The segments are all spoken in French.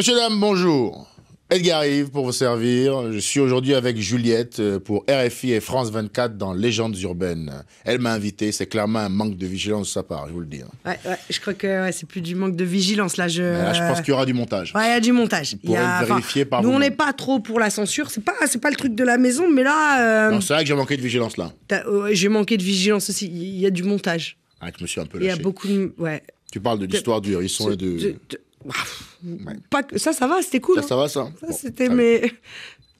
Monsieur, dames, bonjour. Edgar Yves pour vous servir. Je suis aujourd'hui avec Juliette euh, pour RFI et France 24 dans Légendes urbaines. Elle m'a invité, c'est clairement un manque de vigilance de sa part, je vous le dis. Hein. Ouais, je crois que c'est plus du manque de vigilance là. Je, je pense qu'il y aura du montage. Ouais, il y a du montage. Pour a... vérifier enfin, Nous, on n'est pas trop pour la censure. C'est pas, pas le truc de la maison, mais là. Euh, c'est vrai que j'ai manqué de vigilance là. j'ai manqué de vigilance aussi. Il y a du montage. Ah, je me suis un peu lâché. Il y a beaucoup de. Ouais. Tu parles de l'histoire du Ils sont de ça, ça va, c'était cool. Ça, ça hein. va, ça. ça c'était mais...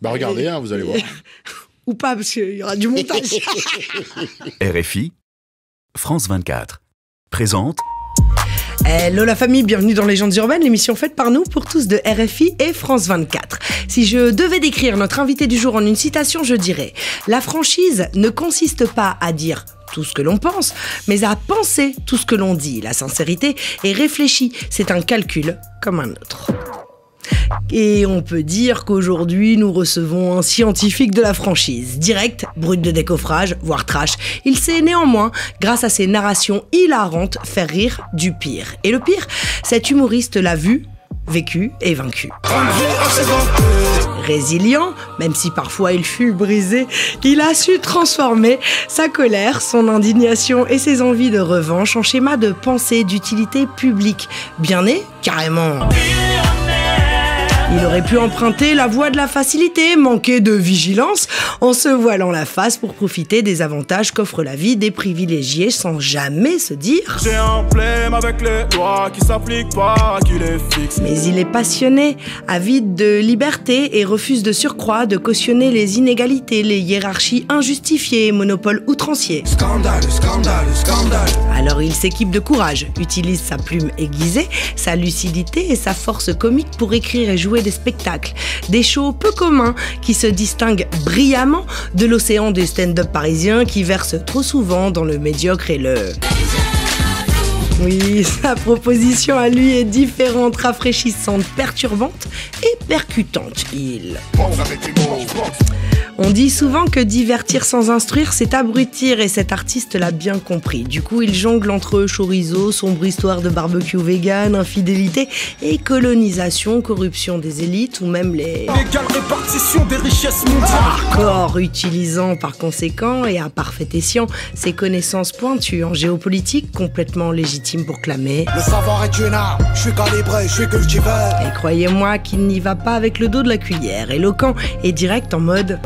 Bah regardez, hein, vous allez voir. Ou pas, parce qu'il y aura du montage. RFI, France 24, présente... Hello la famille, bienvenue dans Légendes urbaines, l'émission faite par nous pour tous de RFI et France 24. Si je devais décrire notre invité du jour en une citation, je dirais La franchise ne consiste pas à dire tout ce que l'on pense, mais à penser tout ce que l'on dit. La sincérité est réfléchie, c'est un calcul comme un autre. Et on peut dire qu'aujourd'hui, nous recevons un scientifique de la franchise, direct, brut de décoffrage, voire trash. Il sait néanmoins, grâce à ses narrations hilarantes, faire rire du pire. Et le pire, cet humoriste l'a vu, vécu et vaincu. Résilient, même si parfois il fut brisé, il a su transformer sa colère, son indignation et ses envies de revanche en schéma de pensée d'utilité publique. Bien né, carrément. Il aurait pu emprunter la voie de la facilité, manquer de vigilance, en se voilant la face pour profiter des avantages qu'offre la vie des privilégiés sans jamais se dire J'ai un problème avec les lois qui s'appliquent pas, qui les fixent. Mais il est passionné, avide de liberté et refuse de surcroît de cautionner les inégalités, les hiérarchies injustifiées et monopoles outranciers. Scandale, scandale, scandale. Alors il s'équipe de courage, utilise sa plume aiguisée, sa lucidité et sa force comique pour écrire et jouer des spectacles, des shows peu communs qui se distinguent brillamment de l'océan du stand-up parisien qui verse trop souvent dans le médiocre et le... Oui, sa proposition à lui est différente, rafraîchissante, perturbante et percutante. Il... On dit souvent que divertir sans instruire, c'est abrutir et cet artiste l'a bien compris. Du coup, il jongle entre chorizo, sombre histoire de barbecue vegan, infidélité et colonisation, corruption des élites ou même les... Légale répartition des richesses mondiales Or, utilisant par conséquent et à parfait escient ses connaissances pointues en géopolitique complètement légitimes pour clamer... Le savoir est une arme, je suis calibré, je suis cultivé Et croyez-moi qu'il n'y va pas avec le dos de la cuillère, éloquent et direct en mode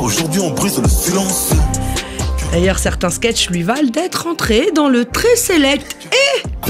aujourd'hui on brise le silence. D'ailleurs, certains sketchs lui valent d'être entrés dans le très select et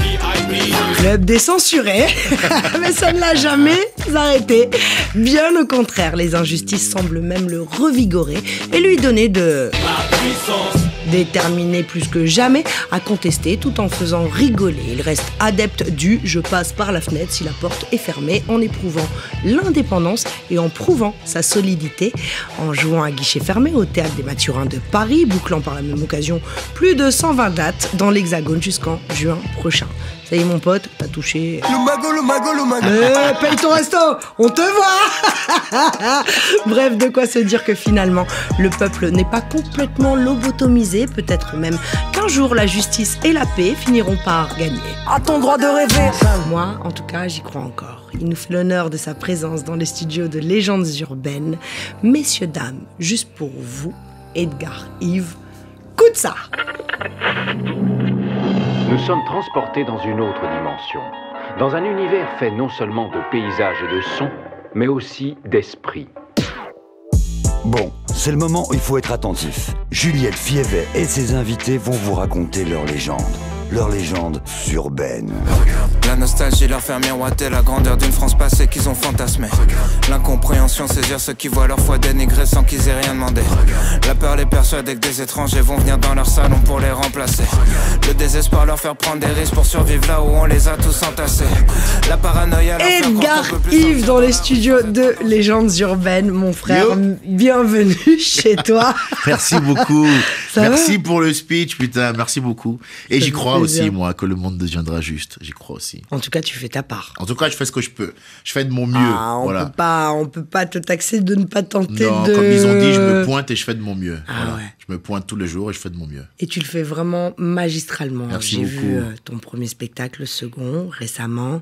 club des censurés. Mais ça ne l'a jamais arrêté. Bien au contraire, les injustices semblent même le revigorer et lui donner de... La puissance déterminé plus que jamais à contester tout en faisant rigoler. Il reste adepte du je passe par la fenêtre si la porte est fermée en éprouvant l'indépendance et en prouvant sa solidité en jouant à guichet fermé au théâtre des Mathurins de Paris, bouclant par la même occasion plus de 120 dates dans l'Hexagone jusqu'en juin prochain. Ça y est, mon pote, t'as touché. Le magot, le magot, le euh, paye ton resto, on te voit. Bref, de quoi se dire que finalement, le peuple n'est pas complètement lobotomisé. Peut-être même qu'un jour, la justice et la paix finiront par gagner. A ton droit de rêver. Moi, en tout cas, j'y crois encore. Il nous fait l'honneur de sa présence dans les studios de Légendes urbaines. Messieurs, dames, juste pour vous, Edgar Yves, coûte ça nous sommes transportés dans une autre dimension, dans un univers fait non seulement de paysages et de sons, mais aussi d'esprits. Bon, c'est le moment où il faut être attentif. Juliette Fievet et ses invités vont vous raconter leur légende leur légende urbaine. La nostalgie leur fait miroiter la grandeur d'une France passée qu'ils ont fantasmée. L'incompréhension saisir ceux qui voient leur foi dénigrée sans qu'ils aient rien demandé. La peur les persuade que des étrangers vont venir dans leur salon pour les remplacer. Le désespoir leur faire prendre des risques pour survivre là où on les a tous entassés. La paranoïa. Edgar Yves dans les studios de Légendes Urbaines, mon frère. Bienvenue chez toi. Merci beaucoup. Merci pour le speech, putain. Merci beaucoup. Et j'y crois aussi, moi, que le monde deviendra juste. J'y crois aussi. En tout cas, tu fais ta part. En tout cas, je fais ce que je peux. Je fais de mon mieux. Ah, on peut pas, on peut pas te taxer de ne pas tenter non, comme ils ont dit, je me pointe et je fais de mon mieux. Ah je me pointe tous les jours et je fais de mon mieux. Et tu le fais vraiment magistralement. J'ai vu euh, ton premier spectacle, le second, récemment.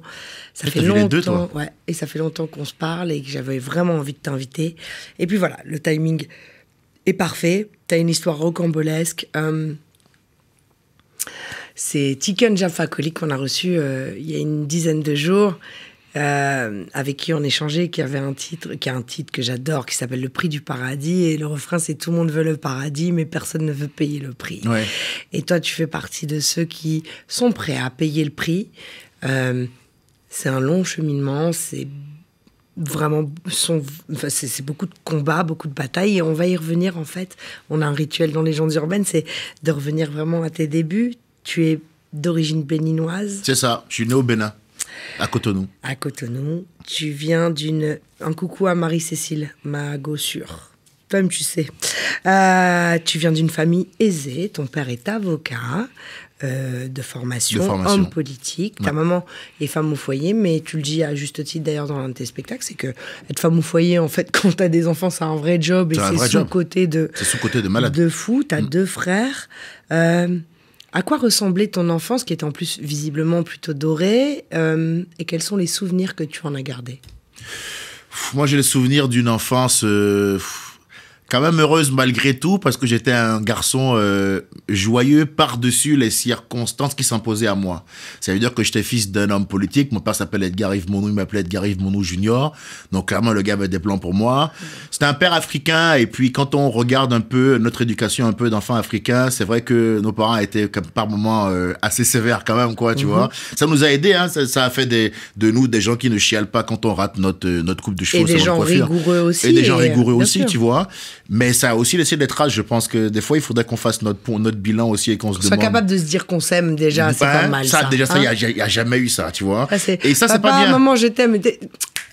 Ça fait longtemps. Deux, toi ouais, et ça fait longtemps qu'on se parle et que j'avais vraiment envie de t'inviter. Et puis voilà, le timing est parfait. T'as une histoire rocambolesque. Euh, c'est Tiken Jaffa qu'on a reçu euh, il y a une dizaine de jours, euh, avec qui on échangeait, qui avait un titre, qui a un titre que j'adore, qui s'appelle Le Prix du Paradis. Et le refrain, c'est Tout le monde veut le paradis, mais personne ne veut payer le prix. Et toi, tu fais partie de ceux qui sont prêts à payer le prix. Euh, c'est un long cheminement, c'est vraiment c'est beaucoup de combats beaucoup de batailles et on va y revenir en fait on a un rituel dans les gens urbaines c'est de revenir vraiment à tes débuts tu es d'origine béninoise. C'est ça, je suis né au Bénin, à Cotonou. À Cotonou. Tu viens d'une... Un coucou à Marie-Cécile, ma gossure. Toi-même, tu sais. Euh, tu viens d'une famille aisée, ton père est avocat. Euh, de, formation, homme politique. Ta maman est femme au foyer, mais tu le dis à juste titre d'ailleurs dans l'un de tes spectacles, c'est que être femme au foyer, en fait, quand t'as des enfants, c'est un vrai job et c'est sous-côté de, sous -côté de, malade. de fou. T'as mm. deux frères. Euh, à quoi ressemblait ton enfance, qui était en plus visiblement plutôt dorée, euh, et quels sont les souvenirs que tu en as gardés Moi, j'ai le souvenir d'une enfance euh, quand même heureuse malgré tout parce que j'étais un garçon euh, joyeux par-dessus les circonstances qui s'imposaient à moi. Ça veut dire que j'étais fils d'un homme politique. Mon père s'appelle Edgar Yves Monou, il m'appelait Edgar Yves Monou Junior. Donc clairement, le gars avait des plans pour moi. C'était un père africain et puis quand on regarde un peu notre éducation un peu d'enfants africains, c'est vrai que nos parents étaient comme, par moments euh, assez sévères quand même, quoi, tu mhm. vois. Ça nous a aidés, hein, ça, ça, a fait des, de nous des gens qui ne chialent pas quand on rate notre, euh, notre coupe de cheveux. Et des gens rigoureux aussi. Et des gens rigoureux aussi, tu vois. Mais ça a aussi laissé des traces. Je pense que des fois, il faudrait qu'on fasse notre, notre bilan aussi et qu'on se demande. soit capable de se dire qu'on s'aime déjà, c'est pas mal. Ça, ça. déjà, ça, il n'y hein. a, jamais eu ça, tu vois. et ça, c'est pas bien. maman, je t'aime.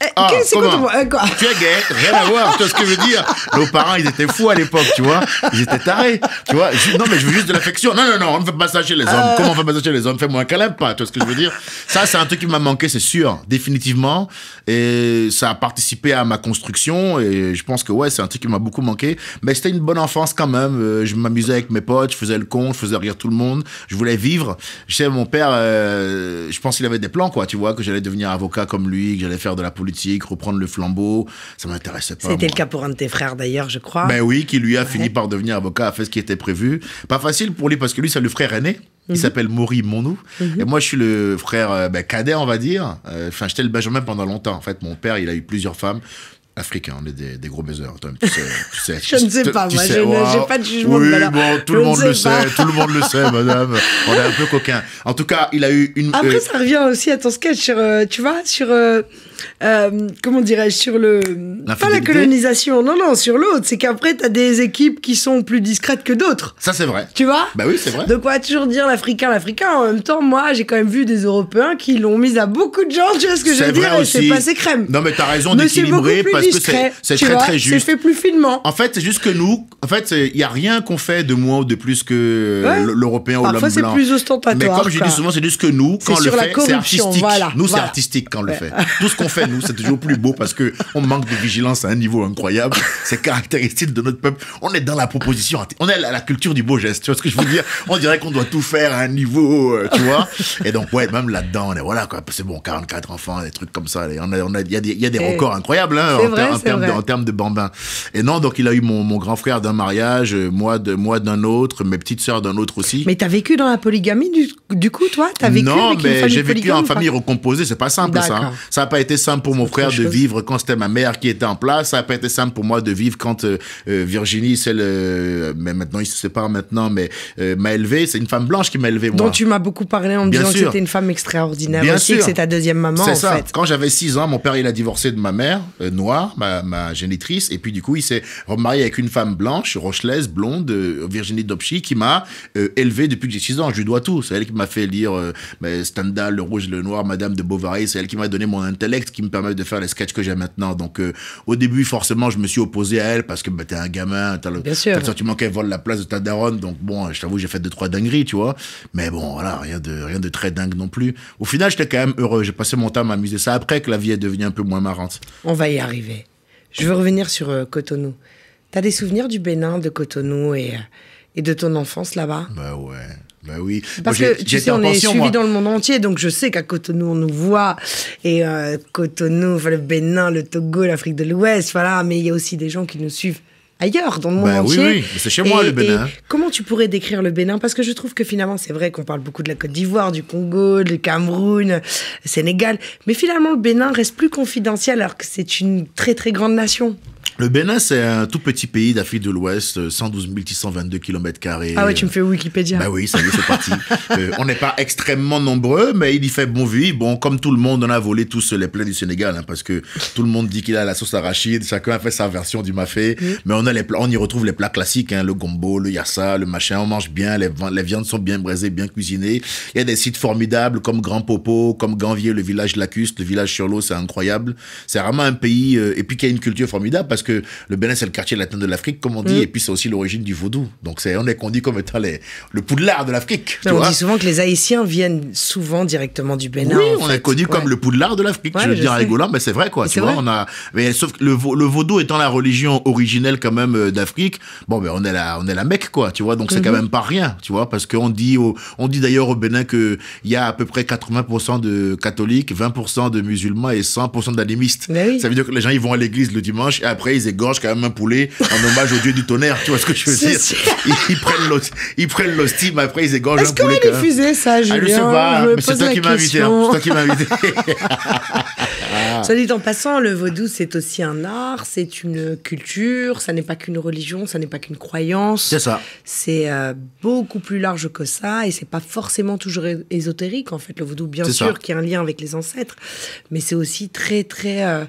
Eh, ah, comment quoi eh, Tu es gay, rien à voir, tu vois ce que je veux dire. Nos parents, ils étaient fous à l'époque, tu vois. Ils étaient tarés, tu vois. non, mais je veux juste de l'affection. Non, non, non, on ne fait pas ça chez les hommes. Euh. Comment on fait pas ça chez les hommes Fais-moi un câlin, pas, tu vois ce que je veux dire. Ça, c'est un truc qui m'a manqué, c'est sûr, définitivement. Et ça a participé à ma construction. Et je pense que, ouais, c'est un truc qui m'a beaucoup manqué. Mais c'était une bonne enfance quand même. Euh, je m'amusais avec mes potes, je faisais le con, je faisais rire tout le monde. Je voulais vivre. Je sais, mon père, euh, je pense qu'il avait des plans, quoi, tu vois, que j'allais devenir avocat comme lui, que j'allais faire de la reprendre le flambeau, ça m'intéressait pas. C'était le cas pour un de tes frères d'ailleurs, je crois. Ben oui, qui lui a fini par devenir avocat, a fait ce qui était prévu. Pas facile pour lui parce que lui, c'est le frère aîné. Il mhm. s'appelle Maury Monou. Mhm. Et moi, je suis le frère euh, ben, cadet, on va dire. Euh, enfin, j'étais le Benjamin pendant longtemps. En fait, mon père, il a eu plusieurs femmes. africaines. on est des, gros baiseurs. je ne sais pas, moi, je n'ai pas de jugement. Oui, bon, tout le monde le sait, tout le monde le sait, madame. On est un peu coquins. En tout cas, il a eu une. Après, euh, ça revient aussi à ton sketch, sur, tu vois, sur. Euh, comment dirais-je, sur le... Pas la colonisation, non, non, sur l'autre. C'est qu'après, t'as des équipes qui sont plus discrètes que d'autres. Ça, c'est vrai. Tu vois Bah oui, c'est vrai. Donc on va toujours dire l'Africain, l'Africain. En même temps, moi, j'ai quand même vu des Européens qui l'ont mise à beaucoup de gens, tu vois ce que je veux dire Et c'est passé crème. Non, mais t'as raison d'équilibrer parce que c'est très, très juste. C'est fait plus finement. En fait, c'est juste que nous, en fait, il n'y a rien qu'on fait de moins ou de plus que l'Européen ou l'homme blanc. c'est plus ostentatoire. Mais comme je dis souvent, c'est juste que nous, quand le fait, c'est artistique. nous, c'est artistique quand le fait. Tout fait, nous, c'est toujours plus beau parce que on manque de vigilance à un niveau incroyable. C'est caractéristique de notre peuple. On est dans la proposition, on est à la culture du beau geste. Tu vois ce que je veux dire On dirait qu'on doit tout faire à un niveau, euh, tu vois Et donc, ouais, même là-dedans, on est voilà, quoi. C'est bon, 44 enfants, des trucs comme ça. Il on y, a des, y a des eh, records incroyables hein, en, termes de, bambins. Et non, donc il a eu mon, grand frère d'un mariage, euh, moi d'un moi autre, mes petites sœurs d'un autre aussi. Mais t'as vécu dans la polygamie du, coup, toi T'as vécu Non, mais j'ai vécu en famille recomposée. C'est pas simple ça. Hein. Ça n'a pas été simple pour mon frère de vivre quand c'était ma mère qui était en place. Ça n'a pas été simple pour moi de vivre quand euh, euh, Virginie, celle, le mais maintenant ils se séparent maintenant, mais euh, m'a élevé. C'est une femme blanche qui m'a élevé moi. Dont tu m'as beaucoup parlé en me disant que c'était une femme extraordinaire. aussi, que c'est ta deuxième maman. C'est ça. Quand j'avais 6 ans, mon père il a divorcé de ma mère noire, ma, génitrice, et puis du coup il s'est remarié avec une femme blanche, rochelaise, blonde, Virginie Dobchy, qui m'a élevé depuis que j'ai 6 ans. Je lui dois tout. C'est elle qui m'a fait lire Stendhal, Le Rouge, Le Noir, Madame de Bovary. C'est elle qui m'a donné mon intellect qui me permettent de faire les sketchs que j'ai maintenant. Donc, euh, au début, forcément, je me suis opposé à elle parce que bah, t'es un gamin, t'as le, le sentiment qu'elle vole la place de ta daronne. Donc, bon, je t'avoue, j'ai fait deux, trois dingueries, tu vois. Mais bon, voilà, rien de, rien de très dingue non plus. Au final, j'étais quand même heureux. J'ai passé mon temps à m'amuser. ça après que la vie est devenue un peu moins marrante. On va y arriver. Je veux revenir sur euh, Cotonou. T'as des souvenirs du Bénin, de Cotonou et. Euh, et de ton enfance là-bas Bah ouais. Bah oui. Parce que tu sais, on est suivi dans le monde entier, donc je sais qu'à Cotonou, on nous voit. Et euh, Cotonou, le Bénin, le Togo, l'Afrique de l'Ouest, voilà. Mais il y a aussi des gens qui nous suivent ailleurs, dans le monde bah, Oui, oui. c'est chez moi le Bénin. Comment tu pourrais décrire le Bénin Parce que je trouve que finalement, c'est vrai qu'on parle beaucoup de la Côte d'Ivoire, du Congo, du Cameroun, Sénégal, mais finalement, le Bénin reste plus confidentiel alors que c'est une très très grande nation. Le Bénin, c'est un tout petit pays d'Afrique de l'Ouest, 112 622 km. Ah ouais, tu me fais Wikipédia. Bah oui, ça y est, c'est parti. Euh, on n'est pas extrêmement nombreux, mais il y fait bon vivre. Bon, comme tout le monde, on a volé tous les plats du Sénégal, hein, parce que tout le monde dit qu'il a la sauce arachide, chacun a fait sa version du mafé. Mais on, a les on y retrouve les plats classiques, hein, le gombo, le yassa, le machin. On mange bien, les, viandes sont bien braisées, bien cuisinées. Il y a des sites formidables comme Grand Popo, comme Ganvier, le village Lacuste, le village sur l'eau, c'est incroyable. C'est vraiment un pays, euh, et puis qui a une culture formidable, parce que le Bénin, c'est le quartier latin de l'Afrique, comme on dit, mm. et puis c'est aussi l'origine du vaudou. Donc c'est on est qu'on comme étant les, le poudlard de l'Afrique. On dit souvent que les Haïtiens viennent souvent directement du Bénin. Oui, on est connu comme le poudlard de l'Afrique. je veux dire rigolant, mais c'est vrai quoi. Tu vois, on a mais sauf que le, vaudou étant la religion originelle quand même euh, d'Afrique, bon ben on est la on est la Mecque quoi, tu vois. Donc c'est quand mhm. même pas rien, tu vois, parce qu'on dit on dit d'ailleurs au Bénin que il y a à peu près 80% de catholiques, 20% de musulmans et 100% d'animistes. Ça veut dire que les gens ils vont à l'église le dimanche et après ils égorgent quand même un poulet en hommage au dieu du tonnerre. Tu vois ce que je veux dire ils, prennent l'hostie ils prennent après ils égorgent un poulet. Est-ce qu'on va diffuser ça, Julien ah, Je sais pas, c'est toi, qui invité, hein. toi qui m'as invité. Soit dit en passant, le vaudou, c'est aussi un art, c'est une culture, ça n'est pas qu'une religion, ça n'est pas qu'une croyance. C'est ça. C'est euh, beaucoup plus large que ça et c'est pas forcément toujours ésotérique, en fait. Le vaudou, bien sûr, qui a un lien avec les ancêtres, mais c'est aussi très, très. Euh,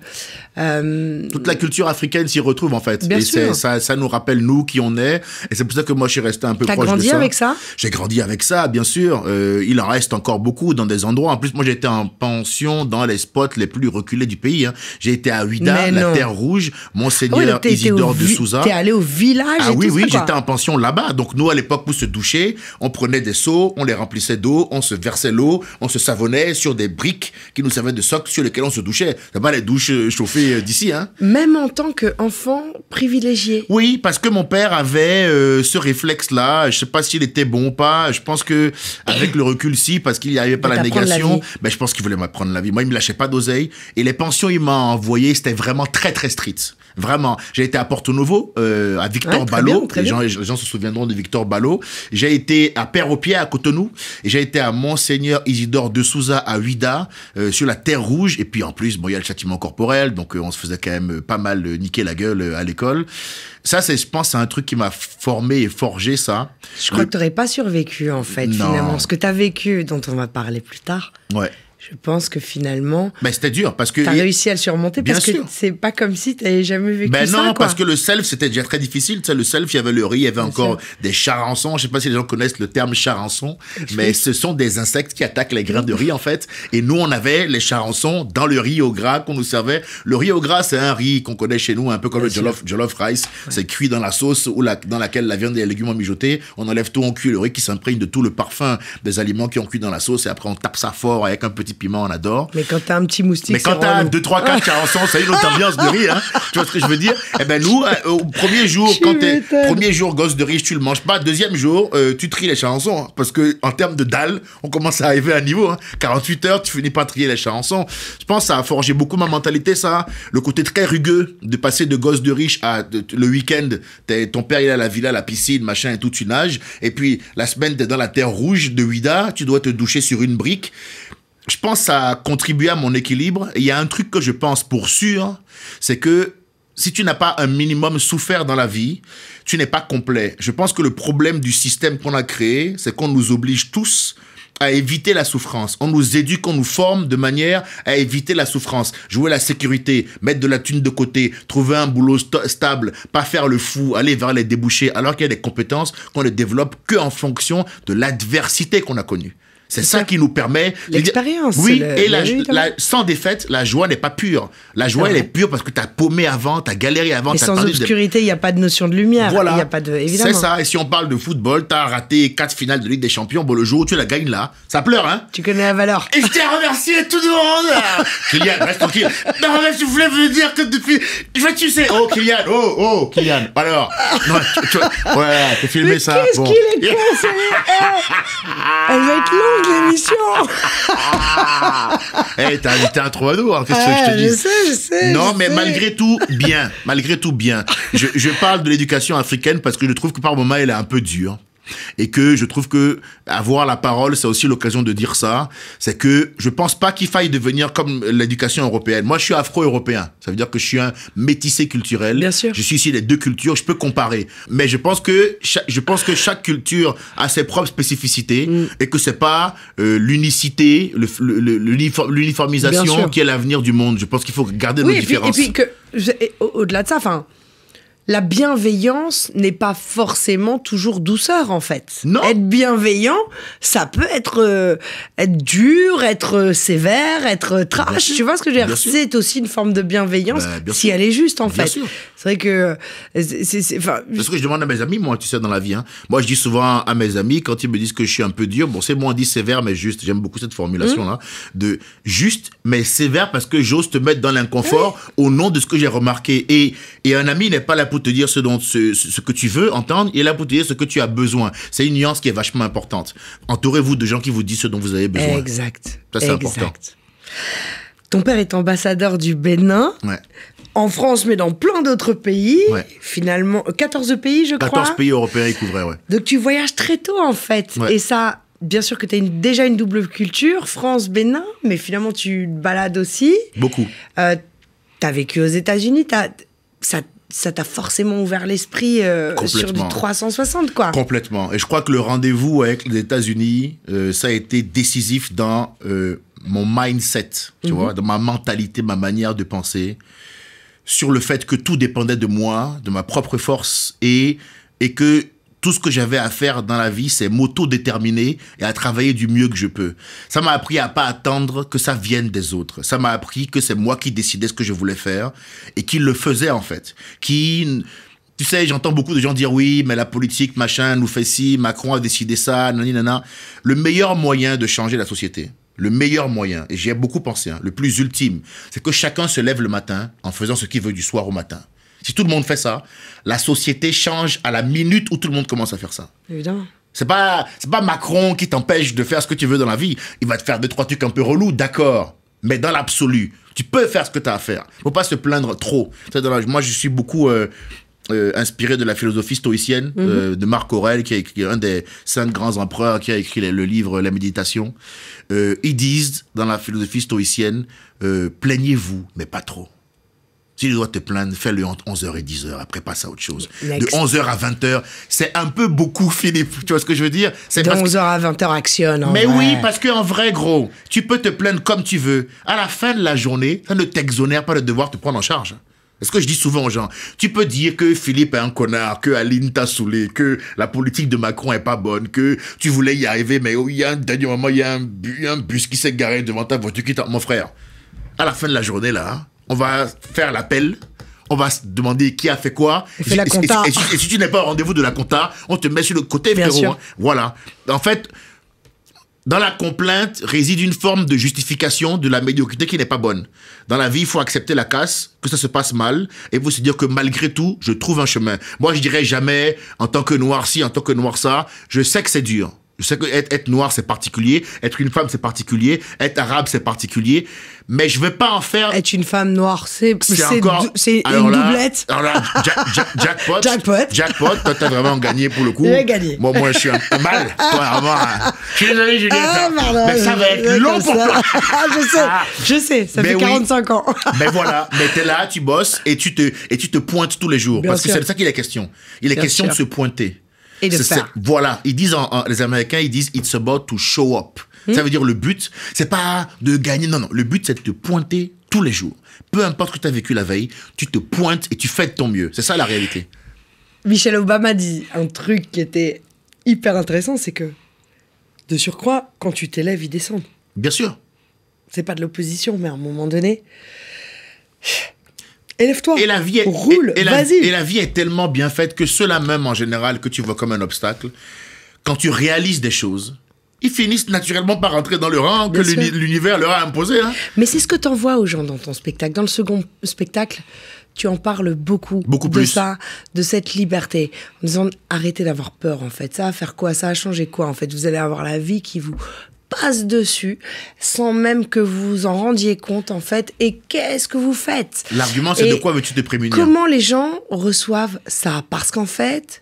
euh, Toute la culture africaine s'y retrouve en fait. et Ça, nous rappelle nous qui on est. Et c'est pour ça que moi je suis resté un peu proche de ça. T'as grandi avec ça J'ai grandi avec ça, bien sûr. Euh, il en reste encore beaucoup dans des endroits. En plus, moi j'étais en pension dans les spots les plus reculés du pays. Hein. J'ai été à Huida, la Terre Rouge, Monseigneur oh, Isidore de Souza. T'es allé au village Ah oui, oui, j'étais en pension là-bas. Donc nous à l'époque, pour se doucher, on prenait des seaux, on les remplissait d'eau, on se versait l'eau, on se savonnait sur des briques qui nous servaient de socs sur lesquels on se douchait. C'est pas les douches chauffées d'ici. Hein. Même en tant que enfant privilégié. Oui, parce que mon père avait euh, ce réflexe-là. Je sais pas s'il était bon ou pas. Je pense que avec le recul, si, parce qu'il n'y avait pas la négation. je pense qu'il voulait m'apprendre la vie. Moi, il me lâchait pas d'oseille. Et les pensions, il m'a envoyé. C'était vraiment très très strict. Vraiment. J'ai été à Porto Novo, euh, à Victor Ballot. les, gens, se souviendront de Victor Ballot. J'ai été à père au à Cotonou. Et j'ai été à Monseigneur Isidore de Souza, à Huida, euh, sur la Terre Rouge. Et puis, en plus, bon, il y a le châtiment corporel. Donc, euh, on se faisait quand même pas mal niquer la gueule à l'école. Ça, c'est, je pense, c'est un truc qui m'a formé et forgé, ça. Je crois que tu pas survécu, en fait, finalement. Ce que tu as vécu, dont on va parler plus tard. Ouais je pense que finalement. Mais c'était dur parce que. T'as réussi à le surmonter parce que c'est pas comme si t'avais jamais vécu ben ça. non, parce que le self, c'était déjà très difficile. Tu sais, le self, il y avait le riz, il y avait encore des charançons. Je sais pas si les gens connaissent le terme charançon, mais ce sont des insectes qui attaquent les grains de riz, en fait. Et nous, on avait les charançons dans le riz au gras qu'on nous servait. Le riz au gras, c'est un riz qu'on connaît chez nous, un peu comme le jollof, rice. C'est cuit dans la sauce ou la, dans laquelle la viande et les légumes ont mijoté. On enlève tout, en cuit le riz qui s'imprègne de tout le parfum des aliments qui ont cuit dans la sauce et après on tape ça fort avec un petit piment, on adore. Mais quand t'as un petit moustique, Mais quand t'as 2, 3, 4 chansons, ça y est, notre ambiance de riz, hein. Tu vois ce que je veux dire Eh ben nous, euh, au premier jour, quand t'es premier jour gosse de riche, tu le manges pas. Deuxième jour, euh, tu tries les chansons. Hein. parce que en termes de dalle, on commence à arriver à un niveau. 48 hein. heures, tu finis pas trier les chansons. Je pense que ça a forgé beaucoup ma mentalité, ça. Le côté très rugueux de passer de gosse de riche à le week-end, ton père il est à la villa, la piscine, machin et tout, tu nages. Et puis la semaine, t'es dans la terre rouge de Ouida, tu dois te doucher sur une brique je pense à contribuer à mon équilibre. Il y a un truc que je pense pour sûr, c'est que si tu n'as pas un minimum souffert dans la vie, tu n'es pas complet. Je pense que le problème du système qu'on a créé, c'est qu'on nous oblige tous à éviter la souffrance. On nous éduque, on nous forme de manière à éviter la souffrance. Jouer la sécurité, mettre de la thune de côté, trouver un boulot stable, pas faire le fou, aller vers les débouchés, alors qu'il y a des compétences qu'on ne développe que en fonction de l'adversité qu'on a connue. C'est ça, qui nous permet. L'expérience. Oui, et la, hein. sans défaite, la joie n'est pas pure. La joie, elle est pure parce que tu as paumé avant, tu as galéré avant. Et sans obscurité, il n'y a pas de notion de lumière. Voilà. Y a pas de... C'est ça. Et si on parle de football, tu as raté quatre finales de Ligue des Champions. Bon, le jour où tu la gagnes là, ça pleure, hein. Tu connais la valeur. Et je à remercier tout le monde. Kylian, reste tranquille. Non, mais je voulais vous dire que depuis. Je vois tu sais. Oh, Kylian. Oh, oh, Kylian. Alors. Non, tu, tu... Ouais, mais ça. Qu'est-ce qu'il est con, Elle va être l'émission eh, t'as invité un alors hein, qu'est-ce que je te dis Je sais, je sais. Non, mais malgré tout, bien. Malgré tout, bien. Je, je parle de l'éducation africaine parce que je trouve que par moment, elle est un peu dure. Et que je trouve que avoir la parole, c'est aussi l'occasion de dire ça. C'est que je pense pas qu'il faille devenir comme l'éducation européenne. Moi, je suis afro-européen. Ça veut dire que je suis un métissé culturel. Je suis ici les deux cultures. Je peux comparer. Mais je pense que chaque, je pense que chaque culture a ses propres spécificités mm. et que c'est pas euh, l'unicité, l'uniformisation qui est l'avenir du monde. Je pense qu'il faut garder nos différences. Puis, et puis que au-delà de ça, enfin la bienveillance n'est pas forcément toujours douceur en fait. Non. Être bienveillant, ça peut être euh, être dur, être euh, sévère, être euh, trash. Tu vois ce que je veux dire C'est aussi une forme de bienveillance bah, si elle est juste en fait. C'est vrai que c'est ce que je demande à mes amis moi, tu sais dans la vie hein. Moi je dis souvent à mes amis quand ils me disent que je suis un peu dur, bon c'est moins dit sévère mais juste, j'aime beaucoup cette formulation là mmh. de juste mais sévère parce que j'ose te mettre dans l'inconfort au nom de ce que j'ai remarqué et et un ami n'est pas là pour te dire ce, dont, ce, que tu veux entendre, et là pour te dire ce que tu as besoin. C'est une nuance qui est vachement importante. Entourez-vous de gens qui vous disent ce dont vous avez besoin. Exact. Ça, c'est important. Ton père est ambassadeur du Bénin. Ouais. En France, mais dans plein d'autres pays. Finalement, 14 pays, je crois. 14 pays européens, il couvrait, ouais. Donc tu voyages très tôt, en fait. Et ça, bien sûr que tu as déjà une double culture, France, Bénin, mais finalement tu balades aussi. Beaucoup. Euh, tu as vécu aux États-Unis, ça ça t'a forcément ouvert l'esprit euh, sur du 360, quoi. Complètement. Et je crois que le rendez-vous avec les États-Unis, euh, ça a été décisif dans euh, mon mindset, tu mhm. vois, dans ma mentalité, ma manière de penser, sur le fait que tout dépendait de moi, de ma propre force, et, et que tout ce que j'avais à faire dans la vie, c'est m'auto-déterminer et à travailler du mieux que je peux. Ça m'a appris à pas attendre que ça vienne des autres. Ça m'a appris que c'est moi qui décidais ce que je voulais faire et qui le faisait en fait. Qui tu sais, j'entends beaucoup de gens dire oui, mais la politique, machin, nous fait ci, Macron a décidé ça, naninana. Le meilleur moyen de changer la société, le meilleur moyen, et j'y ai beaucoup pensé, hein, le plus ultime, c'est que chacun se lève le matin en faisant ce qu'il veut du soir au matin. Si tout le monde fait ça, la société change à la minute où tout le monde commence à faire ça. Évidemment. C'est pas, pas Macron qui t'empêche de faire ce que tu veux dans la vie. Il va te faire deux, trois trucs un peu relous, d'accord. Mais dans l'absolu, tu peux faire ce que tu as à faire. Faut pas se plaindre trop. Moi, je suis beaucoup euh, euh, inspiré de la philosophie stoïcienne mhm. euh, de Marc Aurèle, qui est, un des cinq grands empereurs qui a écrit le livre La méditation. ils disent dans la philosophie stoïcienne, plaignez-vous, mais pas trop. Si tu dois te plaindre, fais-le entre 11h et 10h. Après, passe à autre chose. De 11h à 20h, c'est un peu beaucoup, Philippe. Tu vois ce que je veux dire De 11h à 20h, actionne. Mais oui, parce qu'en vrai, gros, tu peux te plaindre comme tu veux. À la fin de la journée, ça ne t'exonère pas de devoir te prendre en charge. C'est ce que je dis souvent aux gens. Tu peux dire que Philippe est un connard, que Aline t'a saoulé, que la politique de Macron est pas bonne, que tu voulais y arriver, mais il y a un dernier moment, il y a un, bus qui s'est garé devant ta voiture qui Mon frère, à la fin de la journée, là, on va faire l'appel. On va se demander qui a fait quoi. Et, si tu n'es pas au rendez-vous de la compta, on te met sur le côté, Voilà. En fait, dans la complainte réside une forme de justification de la médiocrité qui n'est pas bonne. Dans la vie, il faut accepter la casse, que ça se passe mal, et vous se dire que malgré tout, je trouve un chemin. Moi, je dirais jamais, en tant que noir ci, en tant que noir ça, je sais que c'est dur. Je sais que être, noir, c'est particulier. Être une femme, c'est particulier. Être arabe, c'est particulier. Mais je veux pas en faire. Être une femme noire, c'est encore. C'est une doublette. Alors là, jackpot. jackpot. Jackpot. Toi, t'as vraiment gagné pour le coup. J'ai gagné. Moi, moi, je suis un, peu mal. Toi, vraiment. Hein. Je suis désolé, ah, hein. mais ça va être long pour ça. toi. Ah, je sais. Ah. Je sais. Ça fait 45 ans. mais voilà. Mais t'es là, tu bosses et tu te, et tu te pointes tous les jours. parce que c'est de ça qu'il est question. Il est question de se pointer. C'est Voilà, ils disent, les Américains, ils disent, it's about to show up. Hmm? Ça veut dire le but, c'est pas de gagner, non, non, le but c'est de te pointer tous les jours. Peu importe ce que tu as vécu la veille, tu te pointes et tu fais de ton mieux. C'est ça la réalité. Michel Obama dit un truc qui était hyper intéressant, c'est que de surcroît, quand tu t'élèves, ils descendent. Bien sûr. C'est pas de l'opposition, mais à un moment donné, Élève-toi. Et la vie est, roule, et, et la, vie est tellement bien faite que cela même, en général, que tu vois comme un obstacle, quand tu réalises des choses, ils finissent naturellement par rentrer dans le rang que l'univers leur a imposé. Hein. Mais c'est ce que tu envoies aux gens dans ton spectacle. Dans le second spectacle, tu en parles beaucoup, beaucoup de ça, de cette liberté, en disant arrêtez d'avoir peur en fait. Ça faire quoi Ça a changé quoi en fait Vous allez avoir la vie qui vous passe dessus sans même que vous en rendiez compte en fait. Et qu'est-ce que vous faites L'argument c'est de quoi veux-tu te prémunir Comment les gens reçoivent ça Parce qu'en fait,